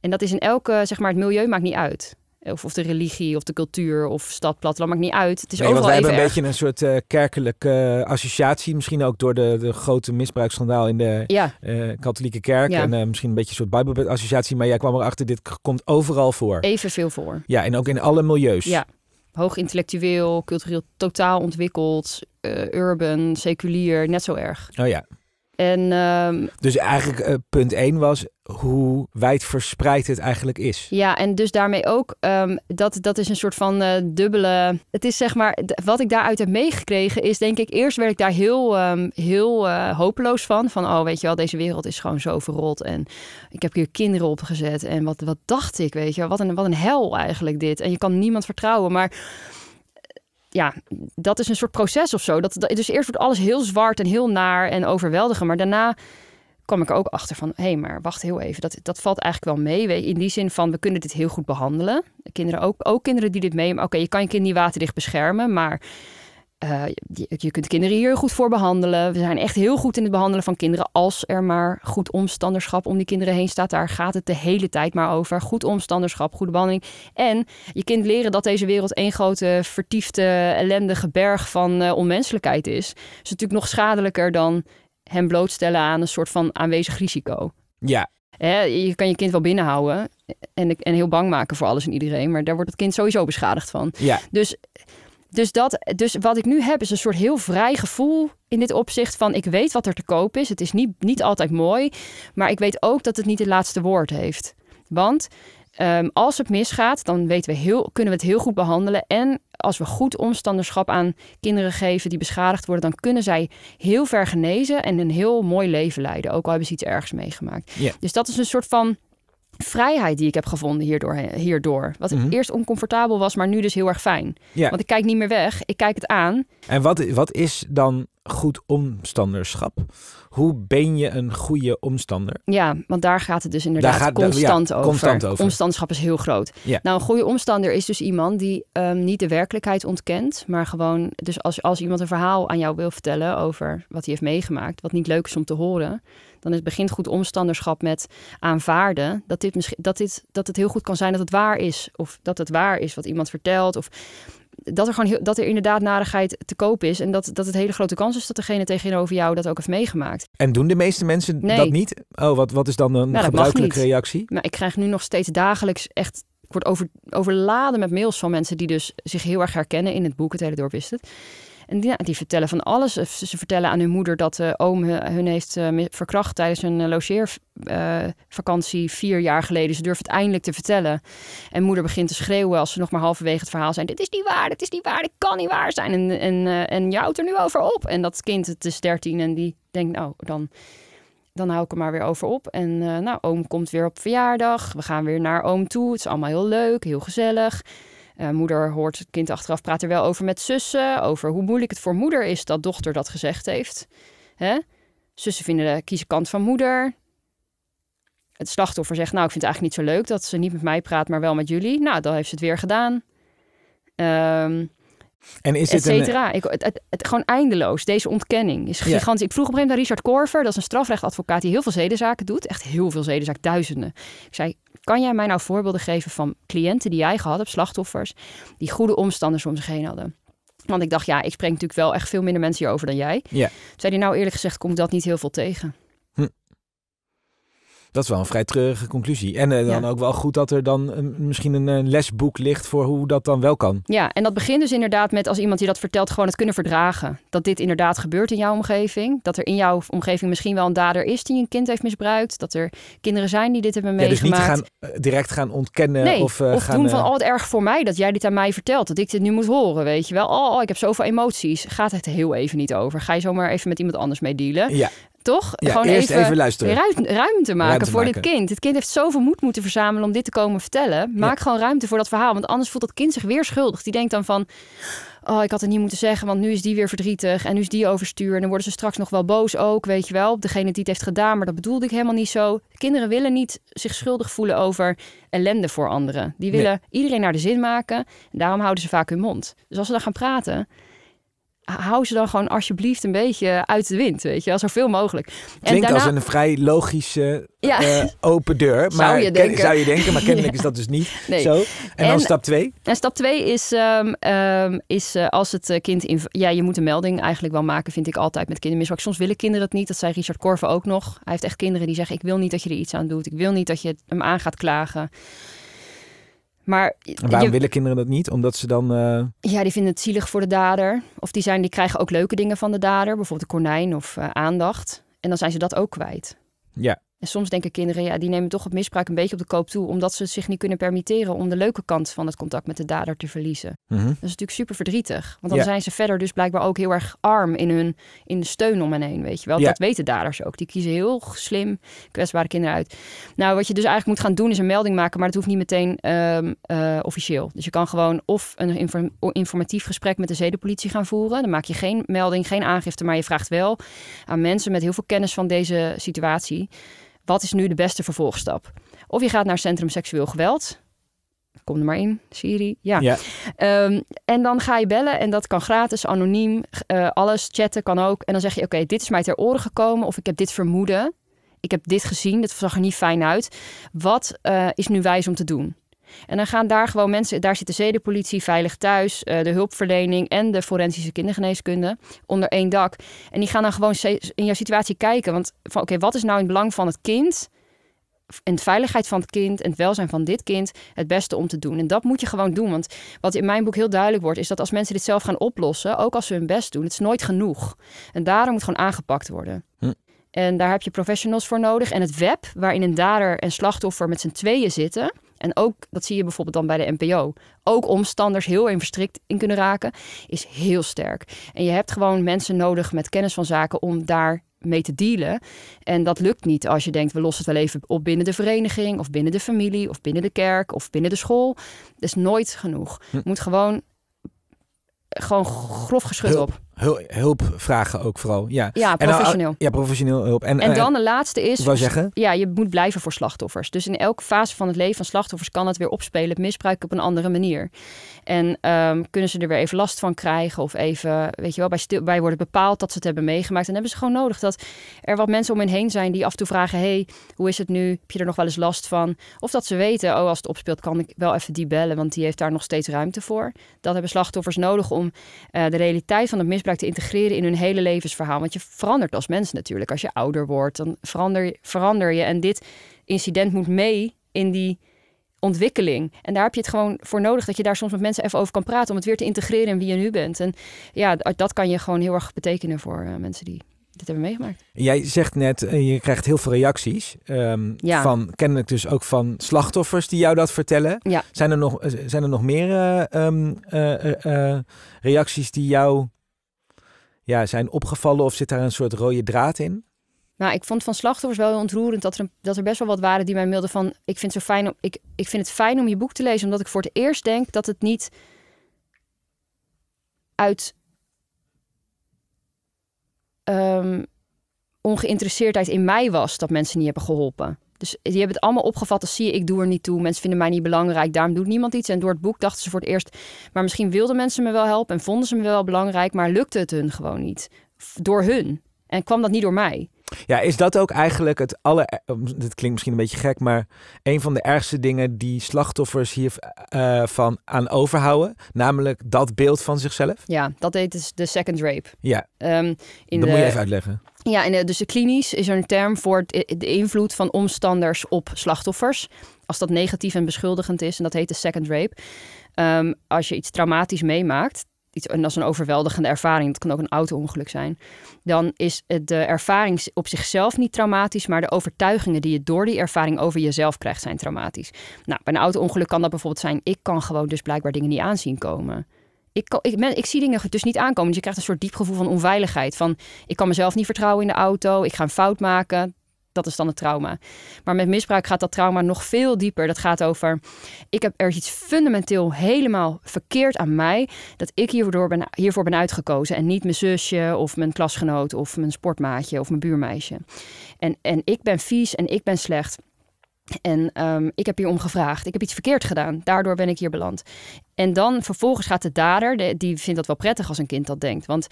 En dat is in elke, zeg maar, het milieu maakt niet uit. Of, of de religie, of de cultuur, of stad, platteland, maakt niet uit. Het is overal want wij hebben een beetje een soort uh, kerkelijke eh, associatie. Misschien ook door de, de grote misbruiksschandaal in de ja. Eh, katholieke kerk. En misschien een beetje een soort associatie. Maar jij kwam erachter, dit komt overal voor. Evenveel voor. Ja, en ook in alle milieus. Ja, hoog intellectueel, cultureel totaal ontwikkeld, urban, seculier, net zo erg. Oh ja. En, ehm, dus eigenlijk eh, punt 1 was hoe wijdverspreid het eigenlijk is. Ja, en dus daarmee ook, um, dat, dat is een soort van eh, dubbele... Het is zeg maar, wat ik daaruit heb meegekregen is denk ik... Eerst werd ik daar heel, ehm, heel eh, hopeloos van. Van, oh weet je wel, deze wereld is gewoon zo verrot. En ik heb hier kinderen opgezet. En wat, wat dacht ik, weet je wel. Wat een, wat een hel eigenlijk dit. En je kan niemand vertrouwen, maar ja, dat is een soort proces of zo. Dat, dat, dus eerst wordt alles heel zwart en heel naar en overweldigend. Maar daarna kwam ik er ook achter van... hé, hey, maar wacht heel even, dat, dat valt eigenlijk wel mee. In die zin van, we kunnen dit heel goed behandelen. Kinderen ook, ook kinderen die dit mee... oké, je kan je kind niet waterdicht beschermen, maar... Eh, je, kunt kinderen hier goed voor behandelen. We zijn echt heel goed in het behandelen van kinderen. Als er maar goed omstanderschap om die kinderen heen staat. Daar gaat het de hele tijd maar over. Goed omstanderschap, goede behandeling. En je kind leren dat deze wereld één grote vertiefde, ellendige berg van eh, onmenselijkheid is. is natuurlijk nog schadelijker dan hem blootstellen aan een soort van aanwezig risico. Ja. Hè, je kan je kind wel binnenhouden en, en heel bang maken voor alles en iedereen. Maar daar wordt het kind sowieso beschadigd van. Ja. Dus dus, dat, dus wat ik nu heb is een soort heel vrij gevoel in dit opzicht van ik weet wat er te koop is. Het is niet, niet altijd mooi, maar ik weet ook dat het niet het laatste woord heeft. Want ehm, als het misgaat, dan weten we heel, kunnen we het heel goed behandelen. En als we goed omstanderschap aan kinderen geven die beschadigd worden, dan kunnen zij heel ver genezen en een heel mooi leven leiden. Ook al hebben ze iets ergs meegemaakt. Dus dat is een soort van vrijheid die ik heb gevonden hierdoor. hierdoor. Wat mhm. eerst oncomfortabel was, maar nu dus heel erg fijn. Want ik kijk niet meer weg, ik kijk het aan. En wat, wat is dan goed omstanderschap. Hoe ben je een goede omstander? Ja, want daar gaat het dus inderdaad constant, ja, over. constant, over. Omstanderschap is heel groot. Ja. Nou, een goede omstander is dus iemand die ehm, niet de werkelijkheid ontkent, maar gewoon, dus als, als iemand een verhaal aan jou wil vertellen over wat hij heeft meegemaakt, wat niet leuk is om te horen, dan is, begint goed omstanderschap met aanvaarden dat, dit misschien, dat, dit, dat het heel goed kan zijn dat het waar is. Of dat het waar is wat iemand vertelt. Of dat er gewoon dat er inderdaad narigheid te koop is. En dat, dat het hele grote kans is dat degene tegenover jou dat ook heeft meegemaakt. En doen de meeste mensen dat niet? Oh, wat, wat is dan een nou, gebruikelijke reactie? Maar ik krijg nu nog steeds dagelijks echt. Ik word over, overladen met mails van mensen die dus zich heel erg herkennen in het boek. Het hele dorp het. En die, vertellen van alles. Ze vertellen aan hun moeder dat de eh, oom hun heeft eh, verkracht tijdens een eh, logeervakantie vier jaar geleden. Ze durft het eindelijk te vertellen. En moeder begint te schreeuwen als ze nog maar halverwege het verhaal zijn. Dit is niet waar, dit is niet waar, dit kan niet waar zijn. En, en, en je houdt er nu over op. En dat kind, het is dertien en die denkt nou, dan dan hou ik er maar weer over op. En nou, oom komt weer op verjaardag. We gaan weer naar oom toe. Het is allemaal heel leuk, heel gezellig. Eh, moeder hoort het kind achteraf praat er wel over met zussen, over hoe moeilijk het voor moeder is dat dochter dat gezegd heeft. Hè? Zussen vinden de kiezen kant van moeder. Het slachtoffer zegt, nou ik vind het eigenlijk niet zo leuk dat ze niet met mij praat, maar wel met jullie. Nou, dan heeft ze het weer gedaan. Ehm, en is het, etcetera. Ik, het, het, gewoon eindeloos. Deze ontkenning is gigantisch. Ik vroeg op een gegeven moment aan Richard Corver, dat is een strafrechtadvocaat die heel veel zedenzaken doet. Echt heel veel zedenzaken, duizenden. Ik zei, kan jij mij nou voorbeelden geven van cliënten die jij gehad hebt, slachtoffers, die goede omstanders om zich heen hadden? Want ik dacht, ja, ik spreek natuurlijk wel echt veel minder mensen hierover dan jij. Ja. Zei hij, nou eerlijk gezegd, kom ik dat niet heel veel tegen. Hm. Dat is wel een vrij treurige conclusie. En eh, dan ook wel goed dat er dan misschien een eh, lesboek ligt voor hoe dat dan wel kan. Ja, en dat begint dus inderdaad met als iemand die dat vertelt, gewoon het kunnen verdragen. Dat dit inderdaad gebeurt in jouw omgeving. Dat er in jouw omgeving misschien wel een dader is die een kind heeft misbruikt. Dat er kinderen zijn die dit hebben meegemaakt. Ja, dus niet gaan, eh, direct gaan ontkennen of, of gaan, doen van oh, al het erg voor mij dat jij dit aan mij vertelt. Dat ik dit nu moet horen, weet je wel. Oh, oh, ik heb zoveel emoties. Gaat het heel even niet over. Ga je zomaar even met iemand anders mee dealen. Ja. Toch? Gewoon eerst even, luisteren. Ruimte, maken voor dit kind. Het kind heeft zoveel moed moeten verzamelen om dit te komen vertellen. Maak gewoon ruimte voor dat verhaal. Want anders voelt dat kind zich weer schuldig. Die denkt dan van. Oh, ik had het niet moeten zeggen, want nu is die weer verdrietig. En nu is die overstuur. En dan worden ze straks nog wel boos ook, weet je wel. degene die het heeft gedaan, maar dat bedoelde ik helemaal niet zo. Kinderen willen niet zich schuldig voelen over ellende voor anderen. Die willen iedereen naar de zin maken. En daarom houden ze vaak hun mond. Dus als ze dan gaan praten, hou ze dan gewoon alsjeblieft een beetje uit de wind, weet je wel, zoveel mogelijk. Klinkt en daarna... als een vrij logische eh, open deur, (laughs) maar zou je, denken, ken, zou je denken maar kennelijk (laughs) is dat dus niet zo. En, dan stap twee? En stap twee nou, is, ehm, ehm, is eh, als het eh, kind, ja, je moet een melding eigenlijk wel maken, vind ik altijd met kindermisbruik. Soms willen kinderen het niet, dat zei Richard Korven ook nog. Hij heeft echt kinderen die zeggen, ik wil niet dat je er iets aan doet, ik wil niet dat je hem aan gaat klagen. Maar waarom willen kinderen dat niet? Omdat ze dan. Eh, ja, die vinden het zielig voor de dader. Of die, zijn, die krijgen ook leuke dingen van de dader, bijvoorbeeld een konijn of eh, aandacht. En dan zijn ze dat ook kwijt. Ja, en soms denken kinderen, ja, die nemen toch het misbruik een beetje op de koop toe, omdat ze het zich niet kunnen permitteren om de leuke kant van het contact met de dader te verliezen. Mhm. Dat is natuurlijk super verdrietig, want dan zijn ze verder dus blijkbaar ook heel erg arm in hun in de steun om hen heen, weet je wel. Dat weten daders ook. Die kiezen heel slim kwetsbare kinderen uit. Nou, wat je dus eigenlijk moet gaan doen is een melding maken, maar dat hoeft niet meteen ehm, eh, officieel. Dus je kan gewoon of een informatief gesprek met de zedenpolitie gaan voeren. Dan maak je geen melding, geen aangifte, maar je vraagt wel aan mensen met heel veel kennis van deze situatie. Wat is nu de beste vervolgstap? Of je gaat naar Centrum Seksueel Geweld. Kom er maar in, Siri. Ja. Ehm, en dan ga je bellen en dat kan gratis, anoniem, eh, alles, chatten kan ook. En dan zeg je, oké, dit is mij ter oren gekomen of ik heb dit vermoeden. Ik heb dit gezien, Dat zag er niet fijn uit. Wat eh, is nu wijs om te doen? En dan gaan daar gewoon mensen, daar zit de zedenpolitie, veilig thuis, eh, de hulpverlening en de forensische kindergeneeskunde onder één dak. En die gaan dan gewoon in jouw situatie kijken. Want oké, wat is nou in het belang van het kind? en de veiligheid van het kind en het welzijn van dit kind het beste om te doen. En dat moet je gewoon doen. Want wat in mijn boek heel duidelijk wordt, is dat als mensen dit zelf gaan oplossen, ook als ze hun best doen, het is nooit genoeg. En daarom moet gewoon aangepakt worden. Hm. En daar heb je professionals voor nodig. En het web, waarin een dader en slachtoffer met z'n tweeën zitten, en ook, dat zie je bijvoorbeeld dan bij de NPO, ook omstanders heel verstrikt in kunnen raken, is heel sterk. En je hebt gewoon mensen nodig met kennis van zaken om daar mee te dealen. En dat lukt niet als je denkt, we lossen het wel even op binnen de vereniging, of binnen de familie, of binnen de kerk, of binnen de school. Dat is nooit genoeg. Je hm. moet gewoon, gewoon grof geschud op. Hulp, vragen ook vooral. Ja, ja nou, professioneel. ja, professioneel hulp. En, en eh, dan de laatste is... Wou zeggen? Ja, je moet blijven voor slachtoffers. Dus in elke fase van het leven van slachtoffers kan het weer opspelen. Het misbruik op een andere manier. En ehm, kunnen ze er weer even last van krijgen. Of even, weet je wel, bij, stil, bij worden bepaald dat ze het hebben meegemaakt. En dan hebben ze gewoon nodig dat er wat mensen om hen heen zijn die af en toe vragen... hey, hoe is het nu? Heb je er nog wel eens last van? Of dat ze weten, oh, als het opspeelt kan ik wel even die bellen. Want die heeft daar nog steeds ruimte voor. Dat hebben slachtoffers nodig om eh, de realiteit van het misbruik te integreren in hun hele levensverhaal. Want je verandert als mens natuurlijk. Als je ouder wordt, dan verander, verander je. En dit incident moet mee in die ontwikkeling. En daar heb je het gewoon voor nodig dat je daar soms met mensen even over kan praten. om het weer te integreren in wie je nu bent. En ja, dat kan je gewoon heel erg betekenen voor eh, mensen die dit hebben meegemaakt. Jij zegt net, eh, je krijgt heel veel reacties. Um, ja. Van, kennelijk dus ook van slachtoffers die jou dat vertellen. Ja. Zijn, er nog, eh, zijn er nog meer ehm, reacties die jou ja, zijn opgevallen of zit daar een soort rode draad in? Nou, ik vond van slachtoffers wel heel ontroerend dat er, dat er best wel wat waren die mij mailden van... Ik vind, het zo fijn om, ik, ik vind het fijn om je boek te lezen, omdat ik voor het eerst denk dat het niet uit ehm, ongeïnteresseerdheid in mij was dat mensen niet hebben geholpen. Dus die hebben het allemaal opgevat als zie je, ik doe er niet toe. Mensen vinden mij niet belangrijk, daarom doet niemand iets. En door het boek dachten ze voor het eerst, maar misschien wilden mensen me wel helpen en vonden ze me wel belangrijk, maar lukte het hun gewoon niet. Door hun. En kwam dat niet door mij. Ja, is dat ook eigenlijk het aller... Eh, dit klinkt misschien een beetje gek, maar een van de ergste dingen die slachtoffers hiervan eh, eh, aan overhouden, namelijk dat beeld van zichzelf? Ja, dat heet dus de second rape. Ja, um, in dat de... moet je even uitleggen. Ja, en dus de klinisch is er een term voor de invloed van omstanders op slachtoffers. Als dat negatief en beschuldigend is, en dat heet de second rape. Ehm, als je iets traumatisch meemaakt, iets, en dat is een overweldigende ervaring, dat kan ook een auto-ongeluk zijn, dan is het de ervaring op zichzelf niet traumatisch, maar de overtuigingen die je door die ervaring over jezelf krijgt zijn traumatisch. Nou, bij een auto-ongeluk kan dat bijvoorbeeld zijn, ik kan gewoon dus blijkbaar dingen niet aanzien komen. Ik, ik, ik, zie dingen dus niet aankomen. Dus je krijgt een soort diep gevoel van onveiligheid. Van ik kan mezelf niet vertrouwen in de auto. Ik ga een fout maken dat is dan het trauma. Maar met misbruik gaat dat trauma nog veel dieper. Dat gaat over, ik heb, er iets fundamenteel helemaal verkeerd aan mij... dat ik hierdoor ben, hiervoor ben uitgekozen. En niet mijn zusje of mijn klasgenoot of mijn sportmaatje of mijn buurmeisje. En, en ik ben vies en ik ben slecht... En ehm, ik heb hierom gevraagd. Ik heb iets verkeerd gedaan. Daardoor ben ik hier beland. En dan vervolgens gaat de dader, die vindt dat wel prettig als een kind dat denkt. Want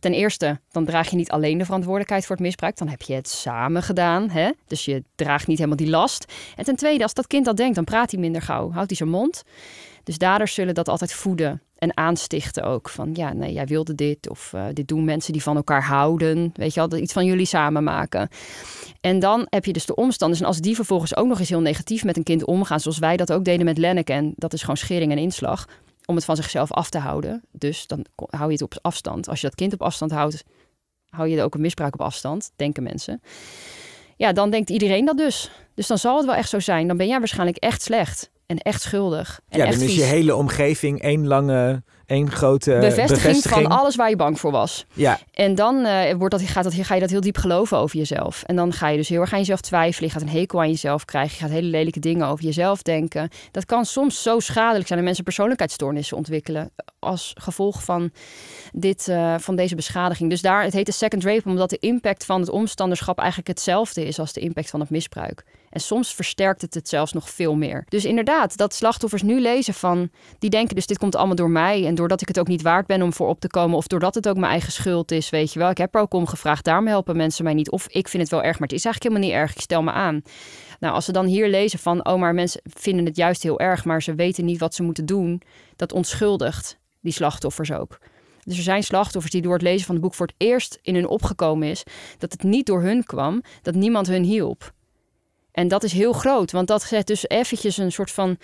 ten eerste, dan draag je niet alleen de verantwoordelijkheid voor het misbruik. Dan heb je het samen gedaan. Hè? Dus je draagt niet helemaal die last. En ten tweede, als dat kind dat denkt, dan praat hij minder gauw. Houdt hij zijn mond. Dus daders zullen dat altijd voeden en aanstichten ook. Van ja, nee, jij wilde dit. Of eh, dit doen mensen die van elkaar houden. Weet je altijd iets van jullie samen maken. En dan heb je dus de omstanders. En als die vervolgens ook nog eens heel negatief met een kind omgaan. Zoals wij dat ook deden met Lenneken En dat is gewoon schering en inslag. Om het van zichzelf af te houden. Dus dan hou je het op afstand. Als je dat kind op afstand houdt, hou je er ook een misbruik op afstand. Denken mensen. Ja, dan denkt iedereen dat dus. Dus dan zal het wel echt zo zijn. Dan ben jij waarschijnlijk echt slecht en echt schuldig. En ja, dan is je hele omgeving één lange, één grote bevestiging, van alles waar je bang voor was. Ja. En dan eh, wordt dat, gaat dat, ga je dat heel diep geloven over jezelf. En dan ga je dus heel erg aan jezelf twijfelen. Je gaat een hekel aan jezelf krijgen. Je gaat hele lelijke dingen over jezelf denken. Dat kan soms zo schadelijk zijn dat mensen persoonlijkheidsstoornissen ontwikkelen als gevolg van, dit, eh, van deze beschadiging. Dus daar, het heet de second rape omdat de impact van het omstanderschap eigenlijk hetzelfde is als de impact van het misbruik. En soms versterkt het het zelfs nog veel meer. Dus inderdaad, dat slachtoffers nu lezen van, die denken dus dit komt allemaal door mij en doordat ik het ook niet waard ben om voor op te komen of doordat het ook mijn eigen schuld is, weet je wel. Ik heb er ook om gevraagd, daarom helpen mensen mij niet. Of ik vind het wel erg, maar het is eigenlijk helemaal niet erg, ik stel me aan. Nou, als ze dan hier lezen van, oh maar mensen vinden het juist heel erg, maar ze weten niet wat ze moeten doen, dat onschuldigt die slachtoffers ook. Dus er zijn slachtoffers die door het lezen van het boek voor het eerst in hun opgekomen is dat het niet door hun kwam, dat niemand hun hielp. En dat is heel groot, want dat zet dus eventjes een soort van.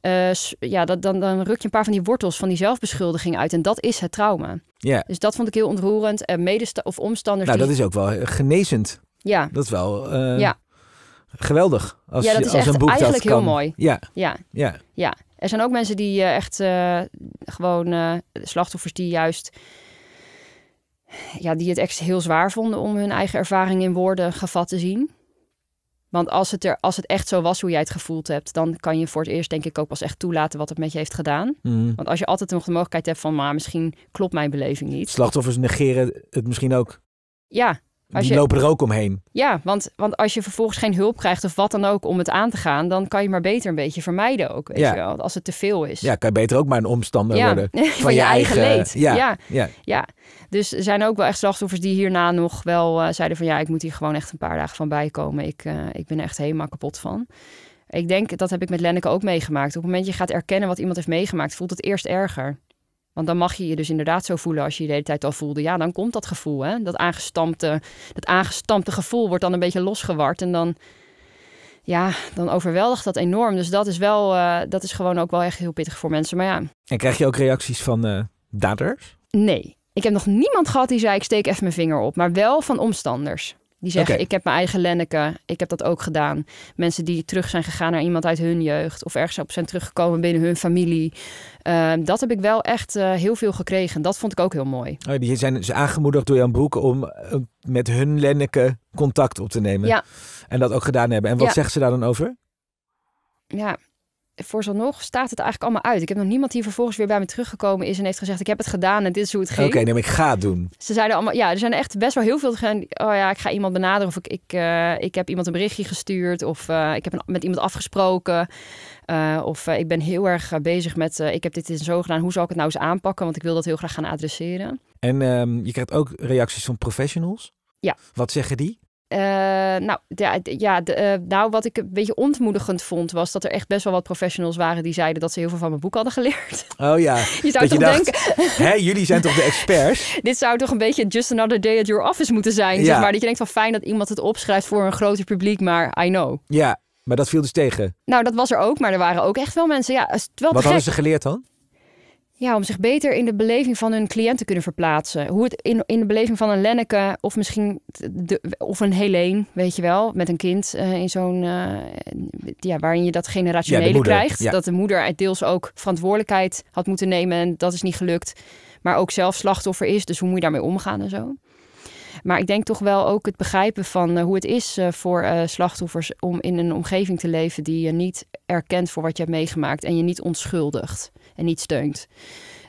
Eh, ja, dat, dan, dan ruk je een paar van die wortels van die zelfbeschuldiging uit. En dat is het trauma. Ja. Dus dat vond ik heel ontroerend. En eh, of omstanders. Nou, dat is ook wel eh, genezend. Ja. Dat is wel. ja. Geweldig. Als, ja, dat is als echt een eigenlijk heel mooi. Ja. ja. Ja. ja. Er zijn ook mensen die echt gewoon slachtoffers die juist ja, die het echt heel zwaar vonden om hun eigen ervaring in woorden gevat te zien. Want als het, er, als het echt zo was hoe jij het gevoeld hebt, dan kan je voor het eerst denk ik ook pas echt toelaten wat het met je heeft gedaan. Mhm. Want als je altijd nog de mogelijkheid hebt van, maar misschien klopt mijn beleving niet. Slachtoffers negeren het misschien ook. Ja, als die je, lopen er ook omheen. Ja, want, want als je vervolgens geen hulp krijgt of wat dan ook om het aan te gaan, dan kan je maar beter een beetje vermijden ook. Weet je wel, als het te veel is. Ja, kan je beter ook maar een omstander worden (laughs) van, je, je, eigen leed. Ja. ja. Ja. dus er zijn ook wel echt slachtoffers die hierna nog wel eh, zeiden van ja, ik moet hier gewoon echt een paar dagen van bijkomen. Ik, eh, ik ben echt helemaal kapot van. Ik denk, dat heb ik met Lenneke ook meegemaakt. Op het moment dat je gaat erkennen wat iemand heeft meegemaakt, voelt het eerst erger. Want dan mag je je dus inderdaad zo voelen als je je de hele tijd al voelde. Ja, dan komt dat gevoel. Hè? Dat, aangestampte, dat aangestampte gevoel wordt dan een beetje losgeward. En dan, ja, dan overweldigt dat enorm. Dus dat is, wel, eh, dat is gewoon ook wel echt heel pittig voor mensen. Maar ja. En krijg je ook reacties van uh, daders? Nee. Ik heb nog niemand gehad die zei: ik steek even mijn vinger op. Maar wel van omstanders. Die zeggen, ik heb mijn eigen Lenneke, ik heb dat ook gedaan. Mensen die terug zijn gegaan naar iemand uit hun jeugd... of ergens op zijn teruggekomen binnen hun familie. Ehm, dat heb ik wel echt eh, heel veel gekregen. Dat vond ik ook heel mooi. Oh, die zijn dus aangemoedigd door Jan Broek... om eh, met hun Lenneke contact op te nemen. Ja. En dat ook gedaan hebben. En wat ja. zegt ze daar dan over? Ja, nog staat het eigenlijk allemaal uit. Ik heb nog niemand die vervolgens weer bij me teruggekomen is en heeft gezegd: Ik heb het gedaan en dit is hoe het ging. Oké, okay, nee, ik ga het doen. Ze zeiden allemaal: Ja, er zijn echt best wel heel veel. Gaan, oh ja, ik ga iemand benaderen of ik, ik, eh, ik heb iemand een berichtje gestuurd of eh, ik heb met iemand afgesproken. Eh, of ik ben heel erg bezig met: Ik heb dit en zo gedaan. Hoe zal ik het nou eens aanpakken? Want ik wil dat heel graag gaan adresseren. En ehm, je krijgt ook reacties van professionals. Ja. Wat zeggen die? Eh, nou, ja, de, eh, nou, wat ik een beetje ontmoedigend vond, was dat er echt best wel wat professionals waren die zeiden dat ze heel veel van mijn boek hadden geleerd. Oh ja. (laughs) je zou dat toch je denken. hé, (laughs) jullie zijn toch de experts? (laughs) Dit zou toch een beetje just another day at your office moeten zijn. Ja. Zeg maar dat je denkt van fijn dat iemand het opschrijft voor een groter publiek, maar I know. Ja, maar dat viel dus tegen. Nou, dat was er ook, maar er waren ook echt wel mensen. Ja, wat hadden ze geleerd dan? Ja, om zich beter in de beleving van hun cliënt te kunnen verplaatsen. Hoe het in, in de beleving van een Lenneke of misschien de, of een Helene, weet je wel, met een kind eh, in zo'n. Eh, ja, waarin je dat generationele krijgt. Dat de moeder deels ook verantwoordelijkheid had moeten nemen en dat is niet gelukt. Maar ook zelf slachtoffer is, dus hoe moet je daarmee omgaan en zo. Maar ik denk toch wel ook het begrijpen van eh, hoe het is voor slachtoffers om in een omgeving te leven die je niet erkent voor wat je hebt meegemaakt en je niet onschuldigt en niet steunt.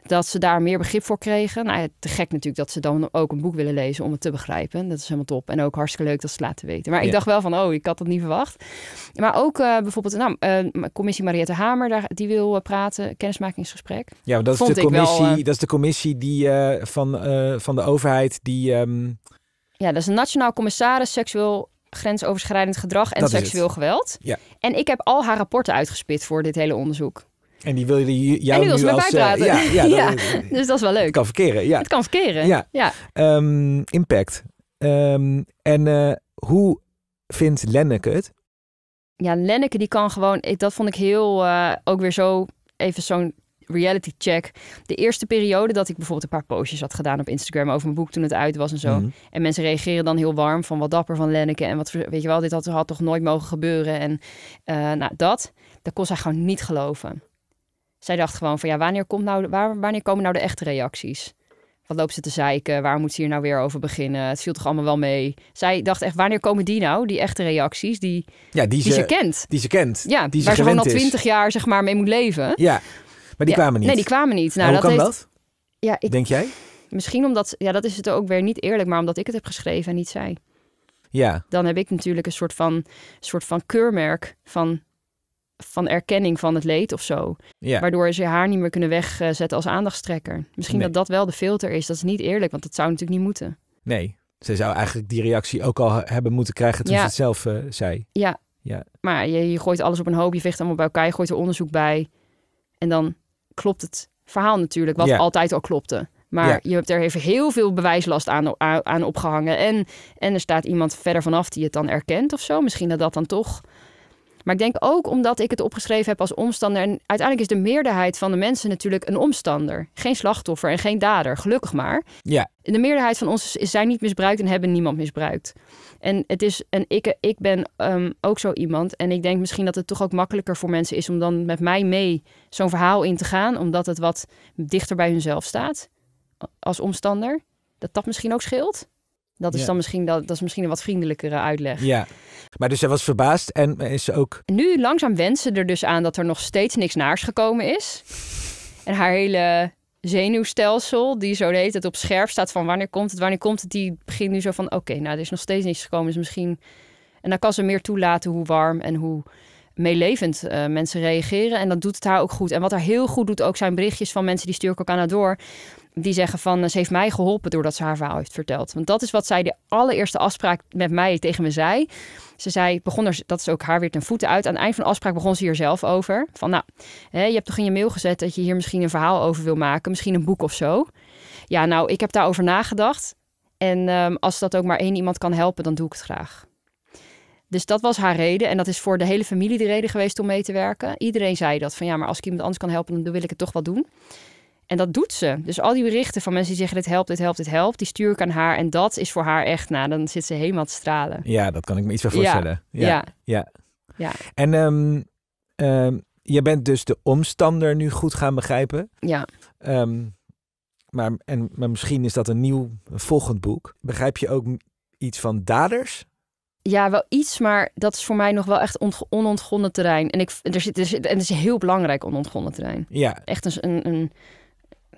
Dat ze daar meer begrip voor kregen. Nou te gek natuurlijk dat ze dan ook een boek willen lezen om het te begrijpen. Dat is helemaal top. En ook hartstikke leuk dat ze het laten weten. Maar ik dacht wel van, oh, ik had dat niet verwacht. Maar ook eh, bijvoorbeeld, nou, eh, commissie Mariette Hamer, daar, die wil eh, praten, kennismakingsgesprek. Ja, dat, is de, commissie, dat is de commissie die, van, van de overheid die... Ehm, ja, dat is een nationaal commissaris seksueel grensoverschrijdend gedrag en seksueel geweld. Ja. En ik heb al haar rapporten uitgespit voor dit hele onderzoek. En die wil je nu als... Eh, ja, ja, (laughs) ja dus dat is wel leuk. Het kan verkeren, ja. Het kan verkeren, ja. Ehm, impact. Ehm, en eh, hoe vindt Lenneke het? Ja, Lenneke die kan gewoon... Ik, dat vond ik heel... Eh, ook weer zo even zo'n reality check. De eerste periode dat ik bijvoorbeeld een paar postjes had gedaan op Instagram over mijn boek toen het uit was en zo. Mhm. En mensen reageren dan heel warm van wat dapper van Lenneke en wat weet je wel, dit had, had toch nooit mogen gebeuren. En nou, dat, dat kon zij gewoon niet geloven zij dacht gewoon van ja, wanneer, komt nou, waar, wanneer komen nou de echte reacties? Wat loopt ze te zeiken? Waar moet ze hier nou weer over beginnen? Het viel toch allemaal wel mee? Zij dacht echt, wanneer komen die nou? Die echte reacties die, ja, die, die ze, kent. Die ze kent. Ja, die ze ze gewoon al twintig jaar zeg maar mee moet leven. Ja, maar die kwamen niet. Nee, die kwamen niet. Nou, hoe dat kan dat? Ja, ik, Denk jij? Misschien omdat, ja dat is het ook weer niet eerlijk, maar omdat ik het heb geschreven en niet zij. Ja. Dan heb ik natuurlijk een soort van, soort van keurmerk van van erkenning van het leed of zo. Ja. Waardoor ze haar niet meer kunnen wegzetten als aandachtstrekker. Misschien dat dat wel de filter is. Dat is niet eerlijk, want dat zou natuurlijk niet moeten. Nee, ze zou eigenlijk die reactie ook al hebben moeten krijgen toen ze het zelf eh, zei. Ja. ja, maar je, je gooit alles op een hoop, je vecht allemaal bij elkaar, je gooit er onderzoek bij. En dan klopt het verhaal natuurlijk, wat altijd al klopte. Maar je hebt er even heel veel bewijslast aan, aan opgehangen. En, en er staat iemand verder vanaf die het dan erkent of zo. Misschien dat dat dan toch maar ik denk ook omdat ik het opgeschreven heb als omstander. En uiteindelijk is de meerderheid van de mensen natuurlijk een omstander. Geen slachtoffer en geen dader, gelukkig maar. Ja. De meerderheid van ons zijn niet misbruikt en hebben niemand misbruikt. En het is, en ik, ik ben ehm, ook zo iemand. En ik denk misschien dat het toch ook makkelijker voor mensen is om dan met mij mee zo'n verhaal in te gaan. Omdat het wat dichter bij hunzelf staat als omstander. Dat dat misschien ook scheelt. Dat is dan misschien, dat, dat is misschien een wat vriendelijkere uitleg. Ja, maar dus zij was verbaasd en is ze ook... Nu langzaam wensen er dus aan dat er nog steeds niks naars gekomen is. En haar hele zenuwstelsel, die zo heet het op scherp staat van wanneer komt het, wanneer komt het, die begint nu zo van oké, nou er is nog steeds niks gekomen, dus misschien... En dan kan ze meer toelaten hoe warm en hoe meelevend eh, mensen reageren. En dat doet het haar ook goed. En wat haar heel goed doet, ook zijn berichtjes van mensen die stuur ik ook aan haar door die zeggen van eh, ze heeft mij geholpen doordat ze haar verhaal heeft verteld. Want dat is wat zij de allereerste afspraak met mij tegen me zei. Ze zei, begon er, dat is ook haar weer ten voeten uit. Aan het eind van de afspraak begon ze hier zelf over. Van nou, hè, je hebt toch in je mail gezet dat je hier misschien een verhaal over wil maken. Misschien een boek of zo. Ja, nou, ik heb daarover nagedacht. En ehm, als dat ook maar één iemand kan helpen, dan doe ik het graag. Dus dat was haar reden. En dat is voor de hele familie de reden geweest om mee te werken. Iedereen zei dat van ja, maar als ik iemand anders kan helpen, dan wil ik het toch wel doen. En dat doet ze. Dus al die berichten van mensen die zeggen: dit helpt, dit helpt, dit helpt, die stuur ik aan haar. En dat is voor haar echt, nou, dan zit ze helemaal te stralen. Ja, dat kan ik me iets van voorstellen. Ja. Ja. ja. En um, je bent dus de omstander nu goed gaan begrijpen. Ja. Ehm, maar, en, misschien is dat een nieuw, volgend boek. Begrijp je ook iets van daders? Ja, wel iets, maar dat is voor mij nog wel echt onontgonnen terrein. En ik, er zit, er zit, en het is heel belangrijk onontgonnen terrein. Ja. Echt een, een, een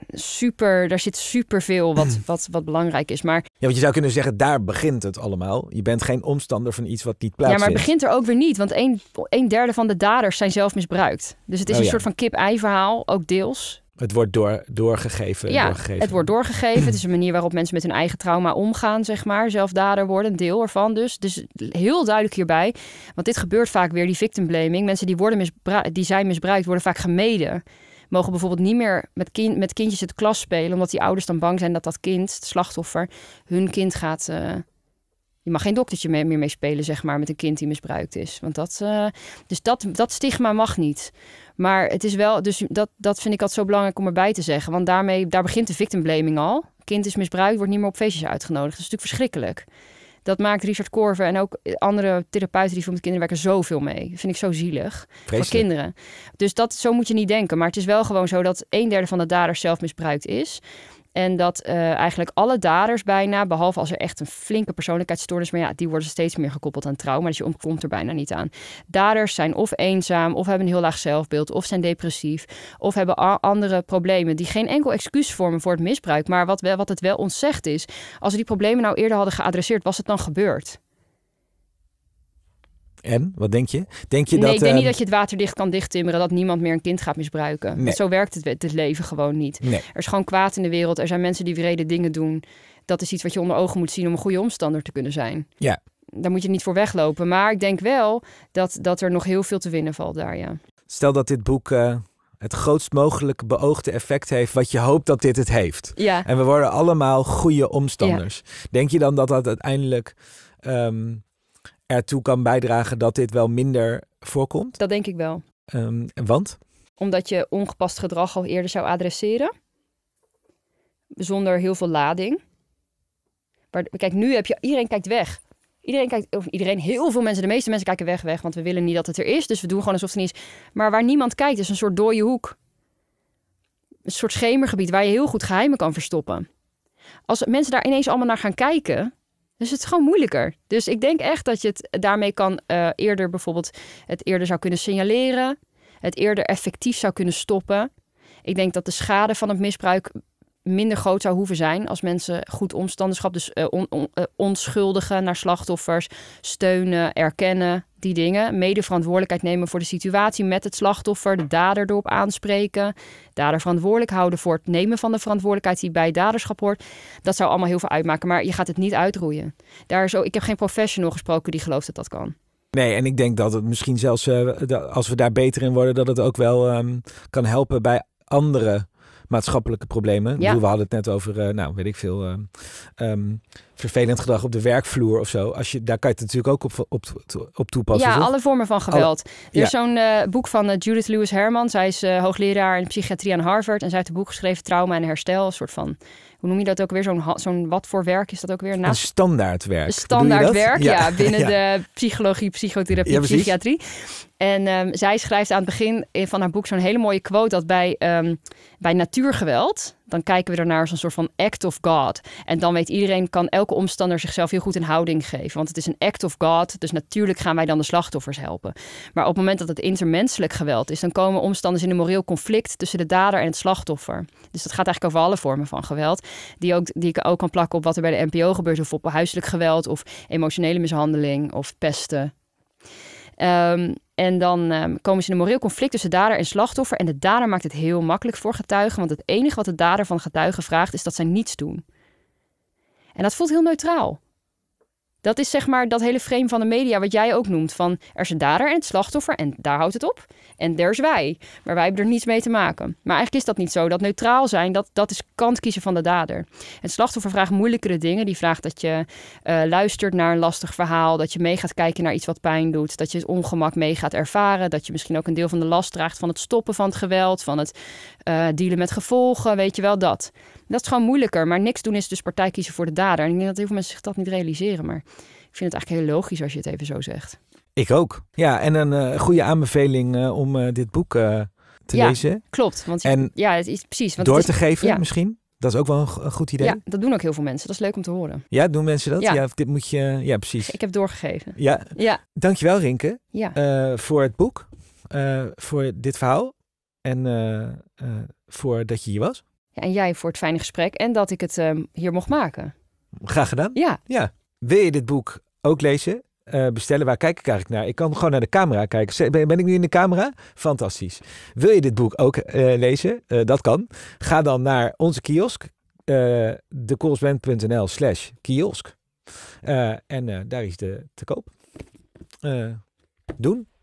super, daar zit super veel wat, hmm. wat, wat belangrijk is. Maar, ja, want je zou kunnen zeggen, daar begint het allemaal. Je bent geen omstander van iets wat niet plaatsvindt. Ja, maar het begint er ook weer niet. Want een, een derde van de daders zijn zelf misbruikt. Dus het is oh een soort van kip-ei verhaal, ook deels. Het wordt door, doorgegeven. Ja, doorgegeven. het wordt doorgegeven. (clears throat) het is een manier waarop mensen met hun eigen trauma omgaan, zeg maar. Zelfdader worden, een deel ervan dus. Dus heel duidelijk hierbij. Want dit gebeurt vaak weer, die victim blaming. Mensen die, worden misbruikt, die zijn misbruikt, worden vaak gemeden mogen bijvoorbeeld niet meer met, kind, met kindjes het klas spelen, omdat die ouders dan bang zijn dat dat kind, het slachtoffer, hun kind gaat. Eh, je mag geen doktertje mee, meer mee spelen, zeg maar, met een kind die misbruikt is. Want dat, eh, dus dat, dat stigma mag niet. Maar het is wel, dus dat, dat vind ik altijd zo belangrijk om erbij te zeggen. Want daarmee, daar begint de victim blaming al. Kind is misbruikt, wordt niet meer op feestjes uitgenodigd. Dat is natuurlijk verschrikkelijk. Dat maakt Richard Korver en ook andere therapeuten die voor met kinderen werken zoveel mee. Dat vind ik zo zielig voor kinderen. Dus dat, zo moet je niet denken. Maar het is wel gewoon zo dat een derde van de daders zelf misbruikt is. En dat eh, eigenlijk alle daders bijna, behalve als er echt een flinke persoonlijkheidsstoornis, maar ja, die worden steeds meer gekoppeld aan trauma, dus je ontkomt er bijna niet aan. Daders zijn of eenzaam, of hebben een heel laag zelfbeeld, of zijn depressief, of hebben andere problemen die geen enkel excuus vormen voor het misbruik. Maar wat, wel, wat het wel ontzegt is, als we die problemen nou eerder hadden geadresseerd, was het dan gebeurd? En? Wat denk je? Denk je dat, ik denk niet ehm, dat je het waterdicht kan dichttimmeren. Dat niemand meer een kind gaat misbruiken. Zo werkt het, het leven gewoon niet. Er is gewoon kwaad in de wereld. Er zijn mensen die wrede dingen doen. Dat is iets wat je onder ogen moet zien om een goede omstander te kunnen zijn. Ja. Daar moet je niet voor weglopen. Maar ik denk wel dat, dat er nog heel veel te winnen valt daar, ja. Stel dat dit boek... Eh, het grootst mogelijke beoogde effect heeft wat je hoopt dat dit het heeft. Ja. En we worden allemaal goede omstanders. Denk je dan dat dat uiteindelijk ehm, ertoe kan bijdragen dat dit wel minder voorkomt? Dat denk ik wel. Ehm, want? Omdat je ongepast gedrag al eerder zou adresseren. Zonder heel veel lading. Maar kijk, nu heb je... Iedereen kijkt weg. Iedereen kijkt... Of iedereen, heel veel mensen. De meeste mensen kijken weg, weg. Want we willen niet dat het er is. Dus we doen gewoon alsof het niet is. Maar waar niemand kijkt is een soort dode hoek. Een soort schemergebied waar je heel goed geheimen kan verstoppen. Als mensen daar ineens allemaal naar gaan kijken... Dus het is gewoon moeilijker. Dus ik denk echt dat je het daarmee kan eh, eerder bijvoorbeeld het eerder zou kunnen signaleren. Het eerder effectief zou kunnen stoppen. Ik denk dat de schade van het misbruik minder groot zou hoeven zijn als mensen goed omstanderschap, dus eh, eh, onschuldigen naar slachtoffers, steunen, erkennen, die dingen. Mede verantwoordelijkheid nemen voor de situatie met het slachtoffer, de dader erop aanspreken, dader verantwoordelijk houden voor het nemen van de verantwoordelijkheid die bij daderschap hoort. Dat zou allemaal heel veel uitmaken, maar je gaat het niet uitroeien. Daar zo, ik heb geen professional gesproken die gelooft dat dat kan. Nee, en ik denk dat het misschien zelfs, uh, als we daar beter in worden, dat het ook wel ehm, kan helpen bij anderen maatschappelijke problemen. we hadden het net over, eh, nou weet ik veel, eh, ehm, vervelend gedrag op de werkvloer of zo. Als je, daar kan je het natuurlijk ook op, op, op toepassen. Ja, alle vormen van geweld. er is zo'n eh, boek van Judith Lewis Herman. Zij is hoogleraar in psychiatrie aan Harvard. En zij heeft een boek geschreven, Trauma en Herstel. Een soort van hoe noem je dat ook weer? Zo'n, wat voor werk is dat ook weer? Naast... Een nou, standaardwerk. Standaardwerk, ja, binnen (laughs) de psychologie, psychotherapie, psychiatrie. En ehm, zij schrijft aan het begin van haar boek zo'n hele mooie quote dat bij, ehm, bij natuurgeweld, dan kijken we ernaar als een soort van act of God. En dan weet iedereen, kan elke omstander zichzelf heel goed in houding geven. Want het is een act of God, dus natuurlijk gaan wij dan de slachtoffers helpen. Maar op het moment dat het intermenselijk geweld is, dan komen omstanders in een moreel conflict tussen de dader en het slachtoffer. Dus dat gaat eigenlijk over alle vormen van geweld, die, ook, die ik ook kan plakken op wat er bij de NPO gebeurt, of op huiselijk geweld, of emotionele mishandeling, of pesten. Ehm, en dan ehm, komen ze in een moreel conflict tussen dader en slachtoffer. En de dader maakt het heel makkelijk voor getuigen, want het enige wat de dader van getuigen vraagt is dat zij niets doen. En dat voelt heel neutraal. Dat is zeg maar dat hele frame van de media wat jij ook noemt. Van er is een dader en het slachtoffer en daar houdt het op. En daar zijn wij. Maar wij hebben er niets mee te maken. Maar eigenlijk is dat niet zo. Dat neutraal zijn, dat, dat is kant kiezen van de dader. Het slachtoffer vraagt moeilijkere dingen. Die vraagt dat je eh, luistert naar een lastig verhaal. Dat je mee gaat kijken naar iets wat pijn doet. Dat je het ongemak mee gaat ervaren. Dat je misschien ook een deel van de last draagt van het stoppen van het geweld. Van het eh, dealen met gevolgen. Weet je wel dat. Dat is gewoon moeilijker. Maar niks doen is dus partij kiezen voor de dader. En ik denk dat heel veel mensen zich dat niet realiseren. Maar ik vind het eigenlijk heel logisch als je het even zo zegt. Ik ook. Ja, en een eh, goede aanbeveling eh, om eh, dit boek te ja, lezen. Klopt. Want en ja, het is, precies. Want door te geven misschien. Dat is ook wel een, goed idee. Ja, dat doen ook heel veel mensen. Dat is leuk om te horen. Ja, doen mensen dat? Ja, dit moet je. Ja, precies. Ik heb doorgegeven. Ja. ja. Dankjewel, Rinke. Ja. voor het boek. voor dit verhaal. En voor dat je hier was en jij voor het fijne gesprek en dat ik het ehm, hier mocht maken. Graag gedaan. Ja. ja. Wil je dit boek ook lezen? Eh, bestellen. Waar kijk ik eigenlijk naar? Ik kan gewoon naar de camera kijken. Ben, ik nu in de camera? Fantastisch. Wil je dit boek ook eh, lezen? Eh, dat kan. Ga dan naar onze kiosk, uh, slash kiosk. en daar is de te koop. doen.